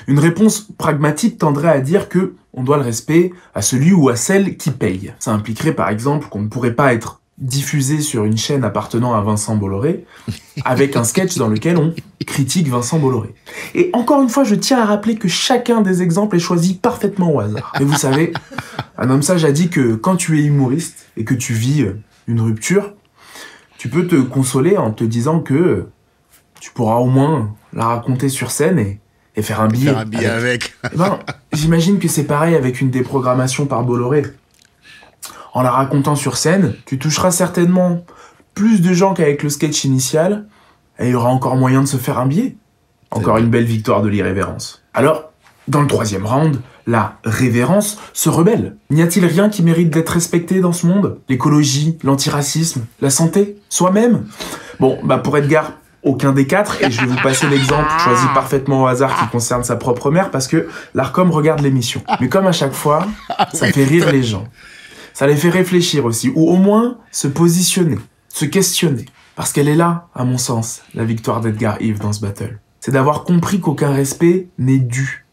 Une réponse pragmatique tendrait à dire que on doit le respect à celui ou à celle qui paye. Ça impliquerait par exemple qu'on ne pourrait pas être diffusé sur une chaîne appartenant à Vincent Bolloré, avec un sketch dans lequel on critique Vincent Bolloré. Et encore une fois, je tiens à rappeler que chacun des exemples est choisi parfaitement au hasard. Mais vous savez, un homme sage a dit que quand tu es humoriste et que tu vis une rupture, tu peux te consoler en te disant que tu pourras au moins la raconter sur scène et, faire un billet. Faire un billet avec. Eh ben, j'imagine que c'est pareil avec une déprogrammation par Bolloré. En la racontant sur scène, tu toucheras certainement plus de gens qu'avec le sketch initial, et il y aura encore moyen de se faire un billet. Encore une belle victoire de l'irrévérence. Alors, dans le troisième round, la révérence se rebelle. N'y a-t-il rien qui mérite d'être respecté dans ce monde L'écologie, l'antiracisme, la santé, soi-même Bon, bah pour Edgar, aucun des quatre et je vais vous passer l'exemple choisi parfaitement au hasard qui concerne sa propre mère parce que l'ARCOM regarde l'émission. Mais comme à chaque fois, ça fait rire les gens. Ça les fait réfléchir aussi ou au moins se positionner, se questionner. Parce qu'elle est là, à mon sens, la victoire d'Edgar Eve dans ce battle. C'est d'avoir compris qu'aucun respect n'est dû.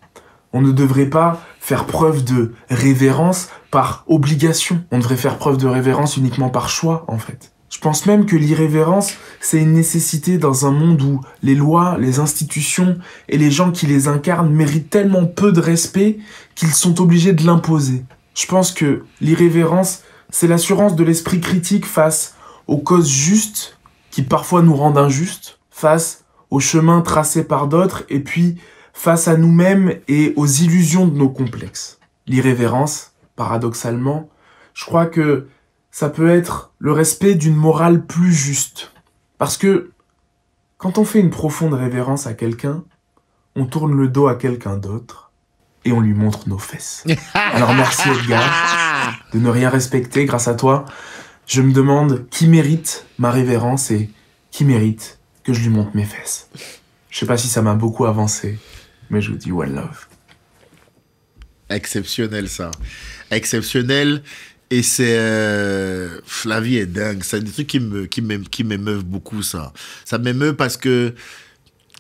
On ne devrait pas faire preuve de révérence par obligation. On devrait faire preuve de révérence uniquement par choix, en fait. Je pense même que l'irrévérence, c'est une nécessité dans un monde où les lois, les institutions et les gens qui les incarnent méritent tellement peu de respect qu'ils sont obligés de l'imposer. Je pense que l'irrévérence, c'est l'assurance de l'esprit critique face aux causes justes qui parfois nous rendent injustes, face aux chemins tracés par d'autres et puis face à nous-mêmes et aux illusions de nos complexes. L'irrévérence, paradoxalement, je crois que ça peut être le respect d'une morale plus juste. Parce que quand on fait une profonde révérence à quelqu'un, on tourne le dos à quelqu'un d'autre et on lui montre nos fesses. Alors merci Edgar de ne rien respecter grâce à toi. Je me demande qui mérite ma révérence et qui mérite que je lui montre mes fesses. Je sais pas si ça m'a beaucoup avancé, mais je vous dis one love. Exceptionnel ça. Exceptionnel. Et c'est. Euh, la vie est dingue. C'est des trucs qui m'émeuvent qui beaucoup, ça. Ça m'émeut parce que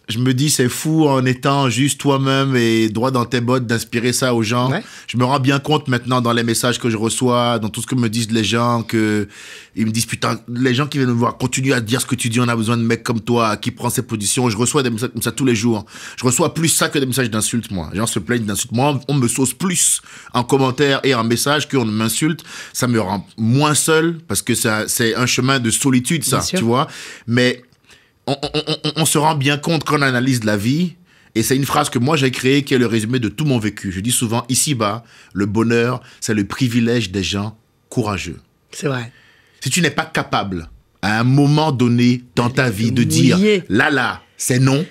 je me dis c'est fou en étant juste toi-même et droit dans tes bottes d'inspirer ça aux gens. Je me rends bien compte maintenant dans les messages que je reçois, dans tout ce que me disent les gens, que ils me disent putain, les gens qui viennent me voir, continuent à dire ce que tu dis, on a besoin de mecs comme toi qui prend ses positions. Je reçois des messages comme ça tous les jours. Je reçois plus ça que des messages d'insultes, moi. Les gens se plaignent d'insultes. Moi, on me sauce plus en commentaire et en message qu'on m'insulte. Ça me rend moins seul parce que ça, c'est un chemin de solitude, ça, tu vois. Mais on, se rend bien compte quand on analyse la vie, et c'est une phrase que moi j'ai créée qui est le résumé de tout mon vécu. Je dis souvent, ici-bas, le bonheur, c'est le privilège des gens courageux. C'est vrai. Si tu n'es pas capable, à un moment donné dans ta vie, de dire, là, là, c'est non,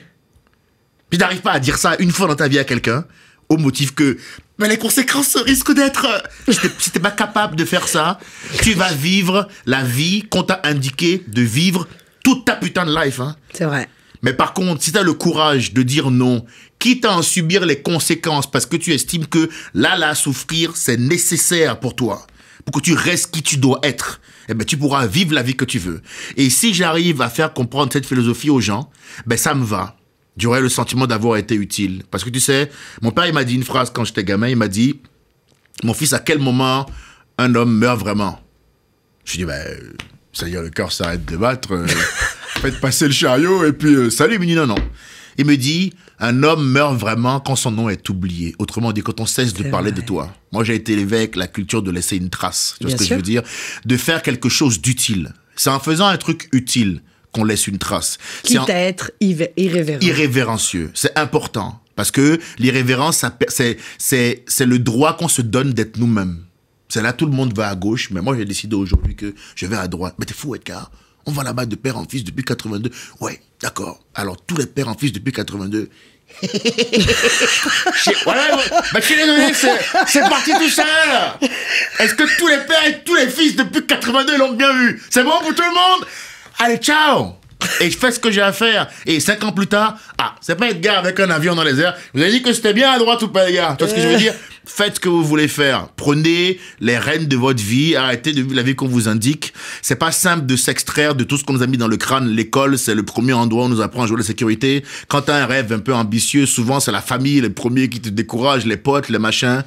puis n'arrives pas à dire ça une fois dans ta vie à quelqu'un, au motif que mais les conséquences risquent d'être si n'es pas capable de faire ça tu vas vivre la vie qu'on t'a indiqué de vivre toute ta putain de life. Hein. C'est vrai. Mais par contre, si tu as le courage de dire non, quitte à en subir les conséquences parce que tu estimes que là, là, souffrir, c'est nécessaire pour toi, pour que tu restes qui tu dois être, eh ben, tu pourras vivre la vie que tu veux. Et si j'arrive à faire comprendre cette philosophie aux gens, ben, ça me va. J'aurai le sentiment d'avoir été utile. Parce que tu sais, mon père, il m'a dit une phrase quand j'étais gamin, il m'a dit, mon fils, à quel moment un homme meurt vraiment? Je dis, ben, c'est-à-dire, le cœur s'arrête de battre. Euh, faites passer le chariot et puis euh, salut. Il me dit non, non. Il me dit un homme meurt vraiment quand son nom est oublié. Autrement dit, quand on cesse de parler de toi. Moi, j'ai été l'évêque, la culture de laisser une trace. Tu vois ce que je veux dire De faire quelque chose d'utile. C'est en faisant un truc utile qu'on laisse une trace. Quitte à être irrévérencieux. C'est important. Parce que l'irrévérence, c'est le droit qu'on se donne d'être nous-mêmes. C'est là, tout le monde va à gauche, mais moi, j'ai décidé aujourd'hui que je vais à droite. Mais t'es fou, Edgar. On va là-bas de père en fils depuis 82. Ouais, d'accord. Alors, tous les pères en fils depuis 82, voilà, c'est parti tout seul. Est-ce que tous les pères et tous les fils depuis 82 l'ont bien vu C'est bon pour tout le monde Allez, ciao Et je fais ce que j'ai à faire. Et cinq ans plus tard, ah, c'est pas Edgar avec un avion dans les airs. Vous avez dit que c'était bien à droite ou pas, Edgar Tu vois ce que je veux dire Faites ce que vous voulez faire. Prenez les rênes de votre vie. Arrêtez de vivre la vie qu'on vous indique. C'est pas simple de s'extraire de tout ce qu'on nous a mis dans le crâne. L'école, c'est le premier endroit où on nous apprend à jouer la sécurité. Quand t'as un rêve un peu ambitieux, souvent c'est la famille, le premier qui te décourage, les potes, les machins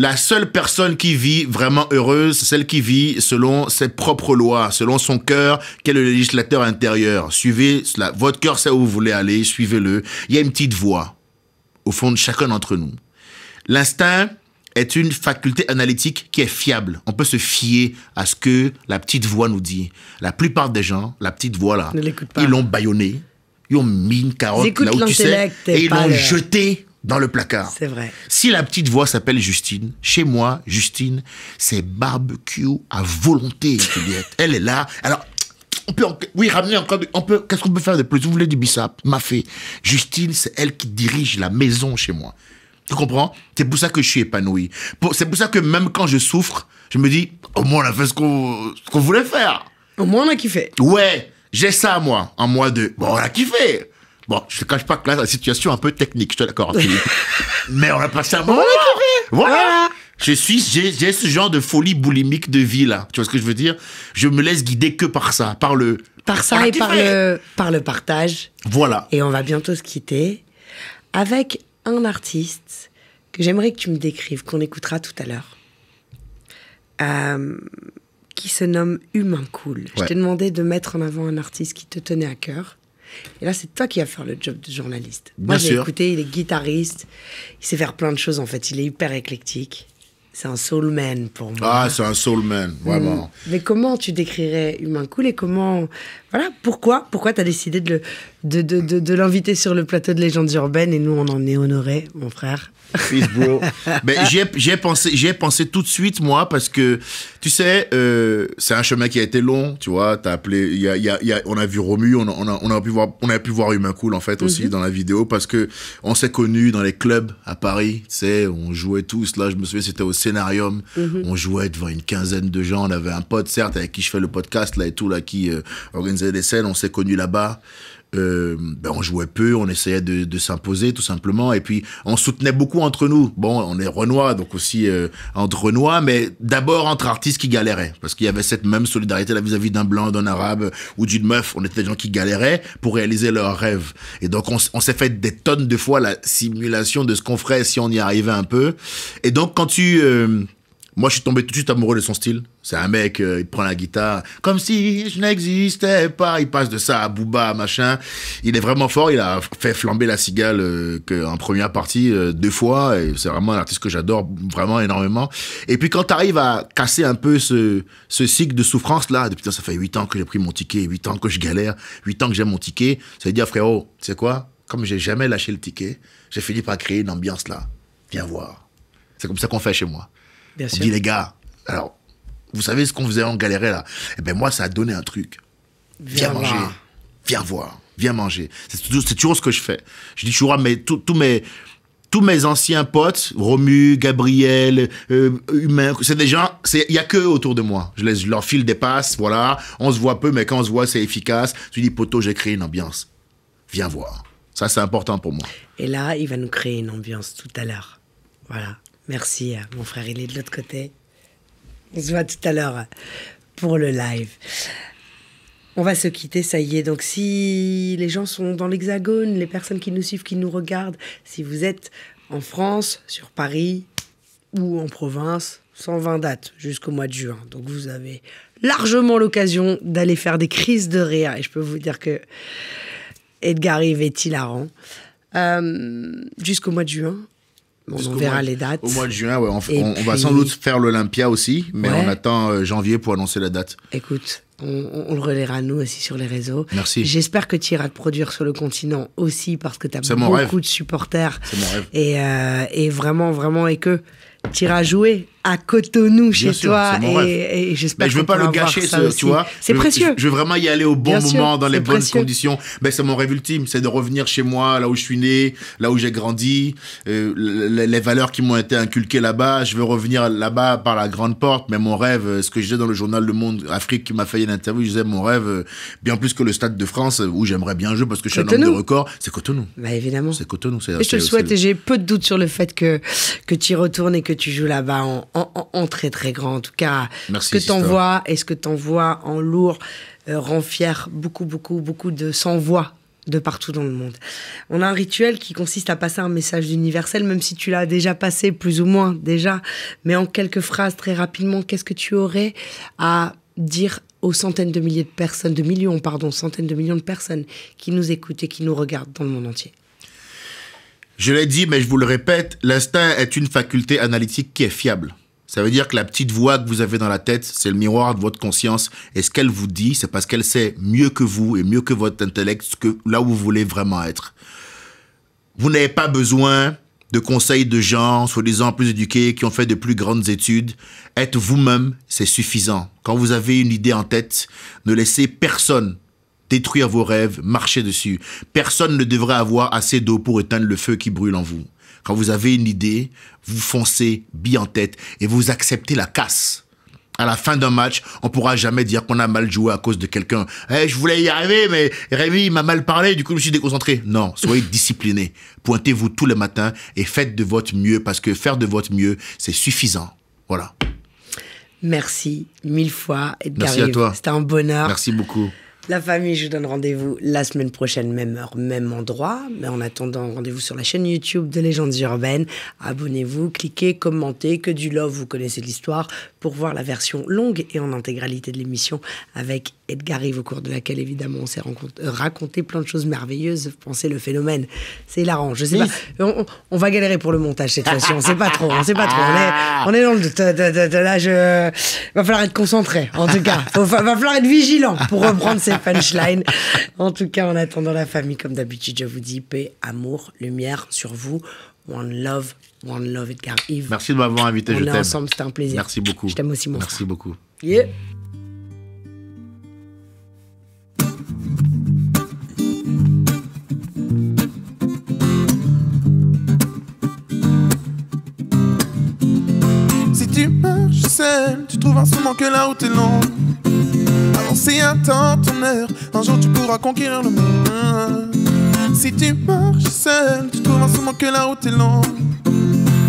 la seule personne qui vit vraiment heureuse, c'est celle qui vit selon ses propres lois, selon son cœur, qui est le législateur intérieur. Suivez cela. Votre cœur c'est où vous voulez aller, suivez-le. Il y a une petite voix au fond de chacun d'entre nous. L'instinct est une faculté analytique qui est fiable. On peut se fier à ce que la petite voix nous dit. La plupart des gens, la petite voix là, ils l'ont baillonné, ils ont mis une carotte là où tu sais, et ils l'ont jetée dans le placard. C'est vrai. Si la petite voix s'appelle Justine, chez moi, Justine, c'est barbecue à volonté, Elle est là. Alors, on peut, oui, ramener encore, on peut, qu'est-ce qu'on peut faire de plus? Vous voulez du bissap? Ma fée. Justine, c'est elle qui dirige la maison chez moi. Tu comprends C'est pour ça que je suis épanoui. C'est pour ça que même quand je souffre, je me dis, au moins on a fait ce qu'on voulait faire. Au moins on a kiffé. Ouais, j'ai ça moi, en moi de, bon on a kiffé. Bon, je te cache pas que là, la situation un peu technique, je suis d'accord Mais on a passé un bon moment. Voilà. Je suis, j'ai ce genre de folie boulimique de vie là. Tu vois ce que je veux dire Je me laisse guider que par ça, par le. Par ça et par le, par le partage. Voilà. Et on va bientôt se quitter avec un artiste que j'aimerais que tu me décrives, qu'on écoutera tout à l'heure, euh, qui se nomme Humain Cool. Je t'ai demandé de mettre en avant un artiste qui te tenait à cœur. Et là, c'est toi qui vas faire le job de journaliste. Moi, j'ai écouté, il est guitariste, il sait faire plein de choses en fait, il est hyper éclectique. C'est un soul man pour moi. Ah, c'est un soul man, mm. vraiment. Mais comment tu décrirais Humain Cool et comment. Voilà, pourquoi Pourquoi tu as décidé de le, de, de, de, l'inviter sur le plateau de Légendes Urbaines et nous, on en est honoré mon frère. Peace, bro. j'ai pensé, j'ai pensé tout de suite, moi, parce que, tu sais, euh, c'est un chemin qui a été long, tu vois. as appelé, y a, y a, on a vu Romu, on a, on pu voir, on a pu voir Humain Cool, en fait, aussi, mhm. dans la vidéo, parce que on s'est connus dans les clubs à Paris, tu sais, on jouait tous. Là, je me souviens, c'était au Scénarium. Mhm. On jouait devant une quinzaine de gens. On avait un pote, certes, avec qui je fais le podcast, là, et tout, là, qui euh, organisait des scènes. On s'est connus là-bas euh, ben on jouait peu, on essayait de, de s'imposer tout simplement, et puis on soutenait beaucoup entre nous. Bon, on est renois, donc aussi euh, entre renois, mais d'abord entre artistes qui galéraient, parce qu'il y avait cette même solidarité là vis-à-vis d'un blanc, d'un arabe ou d'une meuf. On était des gens qui galéraient pour réaliser leurs rêves, et donc on, s'est fait des tonnes de fois la simulation de ce qu'on ferait si on y arrivait un peu. Et donc quand tu euh, moi, je suis tombé tout de suite amoureux de son style. C'est un mec, euh, il prend la guitare, comme si je n'existais pas. Il passe de ça à Booba, machin. Il est vraiment fort. Il a fait flamber la cigale euh, que, en première partie euh, deux fois. Et c'est vraiment un artiste que j'adore vraiment énormément. Et puis quand tu arrives à casser un peu ce, ce cycle de souffrance là, depuis ça fait huit ans que j'ai pris mon ticket, huit ans que je galère, huit ans que j'aime mon ticket, ça veut dire frérot, tu sais quoi Comme j'ai jamais lâché le ticket, j'ai fini par créer une ambiance là. Viens voir. C'est comme ça qu'on fait chez moi. Bien dit les gars, alors, vous savez ce qu'on faisait, en galéré là. Eh ben moi, ça a donné un truc. Viens, manger, viens voir, viens manger. C'est toujours ce que je fais. Je dis toujours mais tous mes, tous mes anciens potes, Romu, Gabriel, euh, Humain, c'est des gens, c'est il y a que autour de moi. Je, laisse leur file des passes, voilà. On se voit peu, mais quand on se voit, c'est efficace. Je dis poto, j'ai créé une ambiance. Viens voir. Ça, c'est important pour moi. Et là, il va nous créer une ambiance tout à l'heure. Voilà. Merci, euh, mon frère, il est de l'autre côté. On se voit tout à l'heure euh, pour le live. On va se quitter, ça y est. Donc si les gens sont dans l'Hexagone, les personnes qui nous suivent, qui nous regardent, si vous êtes en France, sur Paris ou en province, 120 dates jusqu'au mois de juin. Donc vous avez largement l'occasion d'aller faire des crises de rire. Et je peux vous dire que Edgar Yves est hilarant. Euh, jusqu'au mois de juin, on verra les dates. Au mois de juin, on, va sans doute faire l'Olympia aussi, mais on attend euh, janvier pour annoncer la date. Écoute, on, on, le relaiera nous aussi sur les réseaux. Merci. J'espère que tu iras te produire sur le continent aussi parce que tu as beaucoup de supporters. C'est mon rêve. Et, euh, et, vraiment, vraiment, et que tu iras jouer à Cotonou chez toi. Et, j'espère. que je veux pas le gâcher, tu vois. C'est précieux. Je, veux vraiment y aller au bon moment, dans les bonnes conditions. Ben, c'est mon rêve ultime, c'est de revenir chez moi, là où je suis né, là où j'ai grandi, euh, les, valeurs qui m'ont été inculquées là-bas. Je veux revenir là-bas par la grande porte. Mais mon rêve, euh, ce que je disais dans le journal Le Monde Afrique qui m'a fait une interview, je disais mon rêve, euh, bien plus que le Stade de France où j'aimerais bien jouer parce que je suis un homme de record, c'est Cotonou. Bah, évidemment. C'est Cotonou. je te le souhaite et j'ai peu de doutes sur le fait que, que tu y retournes et que tu joues là-bas en, en, très très grand en tout cas. Merci, ce que t'envoies et ce que t'envoies en lourd euh, rend fier beaucoup beaucoup beaucoup de sans voix de partout dans le monde. On a un rituel qui consiste à passer un message universel, même si tu l'as déjà passé plus ou moins déjà, mais en quelques phrases très rapidement, qu'est-ce que tu aurais à dire aux centaines de milliers de personnes, de millions, pardon, centaines de millions de personnes qui nous écoutent et qui nous regardent dans le monde entier Je l'ai dit, mais je vous le répète, l'instinct est une faculté analytique qui est fiable. Ça veut dire que la petite voix que vous avez dans la tête, c'est le miroir de votre conscience. Et ce qu'elle vous dit, c'est parce qu'elle sait mieux que vous et mieux que votre intellect ce que, là où vous voulez vraiment être. Vous n'avez pas besoin de conseils de gens, soi-disant plus éduqués, qui ont fait de plus grandes études. Être vous-même, c'est suffisant. Quand vous avez une idée en tête, ne laissez personne détruire vos rêves, marcher dessus. Personne ne devrait avoir assez d'eau pour éteindre le feu qui brûle en vous. Quand vous avez une idée, vous foncez bien en tête et vous acceptez la casse. À la fin d'un match, on pourra jamais dire qu'on a mal joué à cause de quelqu'un. Hey, eh, je voulais y arriver, mais Rémi, m'a mal parlé, du coup, je me suis déconcentré. Non, soyez disciplinés. Pointez-vous tous les matins et faites de votre mieux parce que faire de votre mieux, c'est suffisant. Voilà. Merci mille fois. Edgar Merci à toi. C'était un bonheur. Merci beaucoup. La famille, je vous donne rendez-vous la semaine prochaine, même heure, même endroit. Mais en attendant, rendez-vous sur la chaîne YouTube de Légendes Urbaines. Abonnez-vous, cliquez, commentez, que du love, vous connaissez l'histoire, pour voir la version longue et en intégralité de l'émission avec Edgar Rive, au cours de laquelle, évidemment, on s'est euh, raconté plein de choses merveilleuses. Pensez le phénomène. C'est hilarant. Je sais pas. On, va galérer pour le montage cette fois-ci. On sait pas trop. On sait pas trop. On est, ah. on est dans le Là, je... va falloir être concentré, en tout cas. va falloir être vigilant pour reprendre ces En tout cas, en attendant la famille, comme d'habitude, je vous dis paix, amour, lumière sur vous. One love, one love Edgar Yves. Merci de m'avoir invité, je t'aime. On est ensemble, c'était un plaisir. Merci beaucoup. Je t'aime aussi, mon Merci beaucoup. Si tu marches seul, tu trouves un moment que là route est Avance un temps ton heure, un jour tu pourras conquérir le monde. Si tu marches seul, tu trouves sûrement que la route est longue.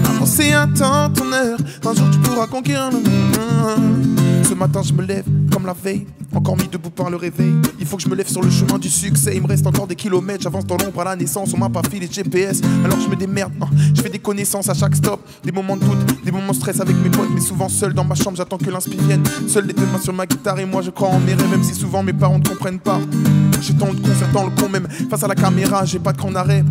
Avance un temps ton heure, un jour tu pourras conquérir le monde. Ce matin, je me lève comme la veille, encore mis debout par le réveil. Il faut que je me lève sur le chemin du succès. Il me reste encore des kilomètres, j'avance dans l'ombre à la naissance. On m'a pas filé de GPS, alors je me démerde. Ah, je fais des connaissances à chaque stop, des moments de doute, des moments stress avec mes potes, mais souvent seul dans ma chambre, j'attends que l'inspire vienne. Seul les deux mains sur ma guitare et moi je crois en mes rêves, même si souvent mes parents ne comprennent pas. J'ai tant de tant le con même face à la caméra, j'ai pas de grand arrêt.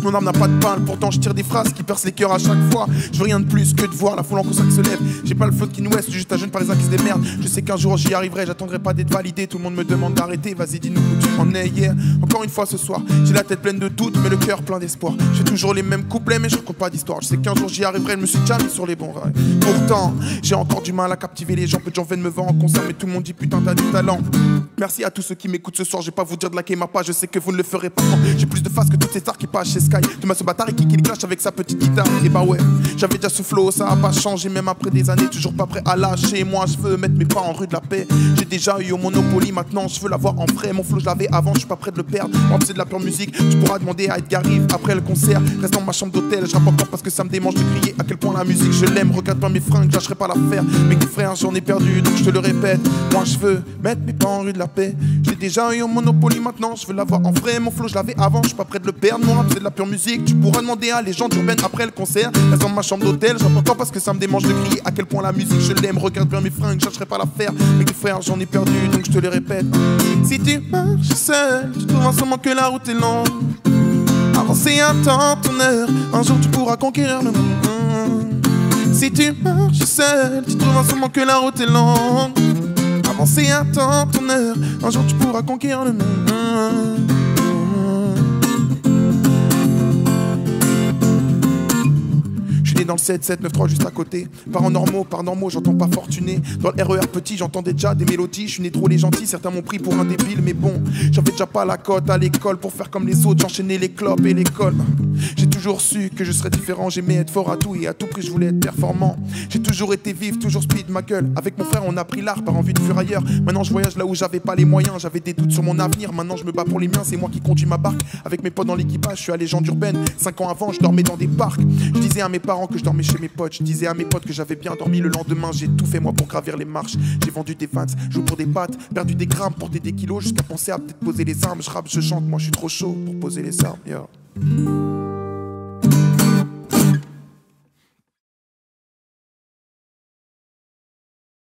Mon arme n'a pas de pain pourtant je tire des phrases qui percent les cœurs à chaque fois. Je veux rien de plus que de voir la foule en qui se lève. J'ai pas le flot qui nous est, juste un jeune les qui se démerde. Je sais qu'un jour j'y arriverai, j'attendrai pas d'être validé. Tout le monde me demande d'arrêter, vas-y dis-nous où tu m'en es hier. Encore une fois ce soir, j'ai la tête pleine de doutes, mais le cœur plein d'espoir. J'ai toujours les mêmes couplets, mais je raconte pas d'histoire. Je sais qu'un jour j'y arriverai, je me suis déjà sur les bons rails. Pourtant, j'ai encore du mal à captiver les gens. Peu de gens viennent me voir en concert, mais tout le monde dit putain t'as du talent. Merci à tous ceux qui m'écoutent ce soir, j'ai pas vous dire de la ma je sais que vous ne le ferez pas. J'ai plus de face que toutes ces stars qui passent tu m'as ce bâtard et qui qui clash avec sa petite guitare. Et bah ouais, j'avais déjà ce flow, ça a pas changé, même après des années, toujours pas prêt à lâcher. Moi, je veux mettre mes pas en rue de la paix. J'ai déjà eu au Monopoly, maintenant je veux l'avoir en vrai. Mon flow, je l'avais avant, je suis pas prêt de le perdre. Moi, c'est de la pure musique, tu pourras demander à Edgar Rive après le concert. Reste dans ma chambre d'hôtel, je rappe encore parce que ça me démange de crier à quel point la musique je l'aime. Regarde pas mes fringues, lâcherai pas l'affaire. ferait un j'en ai perdu, donc je te le répète. Moi, je veux mettre mes pas en rue de la paix. J'ai déjà eu au Monopoly, maintenant je veux l'avoir en vrai. Mon flow, je l'avais avant, je suis pas prêt de le perdre. moi c'est de la pure musique. Tu pourras demander à les gens d'Urbaine après le concert. Elles dans ma chambre d'hôtel, j'entends encore parce que ça me démange de crier à quel point la musique je l'aime. Regarde bien mes fringues, je chercherai pas l'affaire faire. Mais tes frères, j'en ai perdu donc je te les répète. Si tu marches seul, tu trouves seulement que la route est longue. Avancer un temps, ton heure, un jour tu pourras conquérir le monde. Si tu marches seul, tu trouves seulement que la route est longue. Avancer un temps, ton heure, un jour tu pourras conquérir le monde. dans le 7-7-9-3 juste à côté. Par normaux, par normaux, j'entends pas fortuné. Dans le RER e petit, j'entendais déjà des mélodies. Je suis né trop les gentils, certains m'ont pris pour un débile, mais bon, fais déjà pas la cote à l'école pour faire comme les autres, j'enchaînais les clopes et l'école toujours su que je serais différent, j'aimais être fort à tout et à tout prix je voulais être performant. J'ai toujours été vif, toujours speed ma gueule. Avec mon frère on a pris l'art par envie de fuir ailleurs. Maintenant je voyage là où j'avais pas les moyens, j'avais des doutes sur mon avenir. Maintenant je me bats pour les miens, c'est moi qui conduis ma barque. Avec mes potes dans l'équipage, je suis à légende urbaine. Cinq ans avant je dormais dans des parcs. Je disais à mes parents que je dormais chez mes potes, je disais à mes potes que j'avais bien dormi le lendemain. J'ai tout fait moi pour gravir les marches. J'ai vendu des vans, joué pour des pattes, perdu des grammes, porté des kilos jusqu'à penser à peut-être poser les armes. Je rappe, je chante, moi je suis trop chaud pour poser les armes.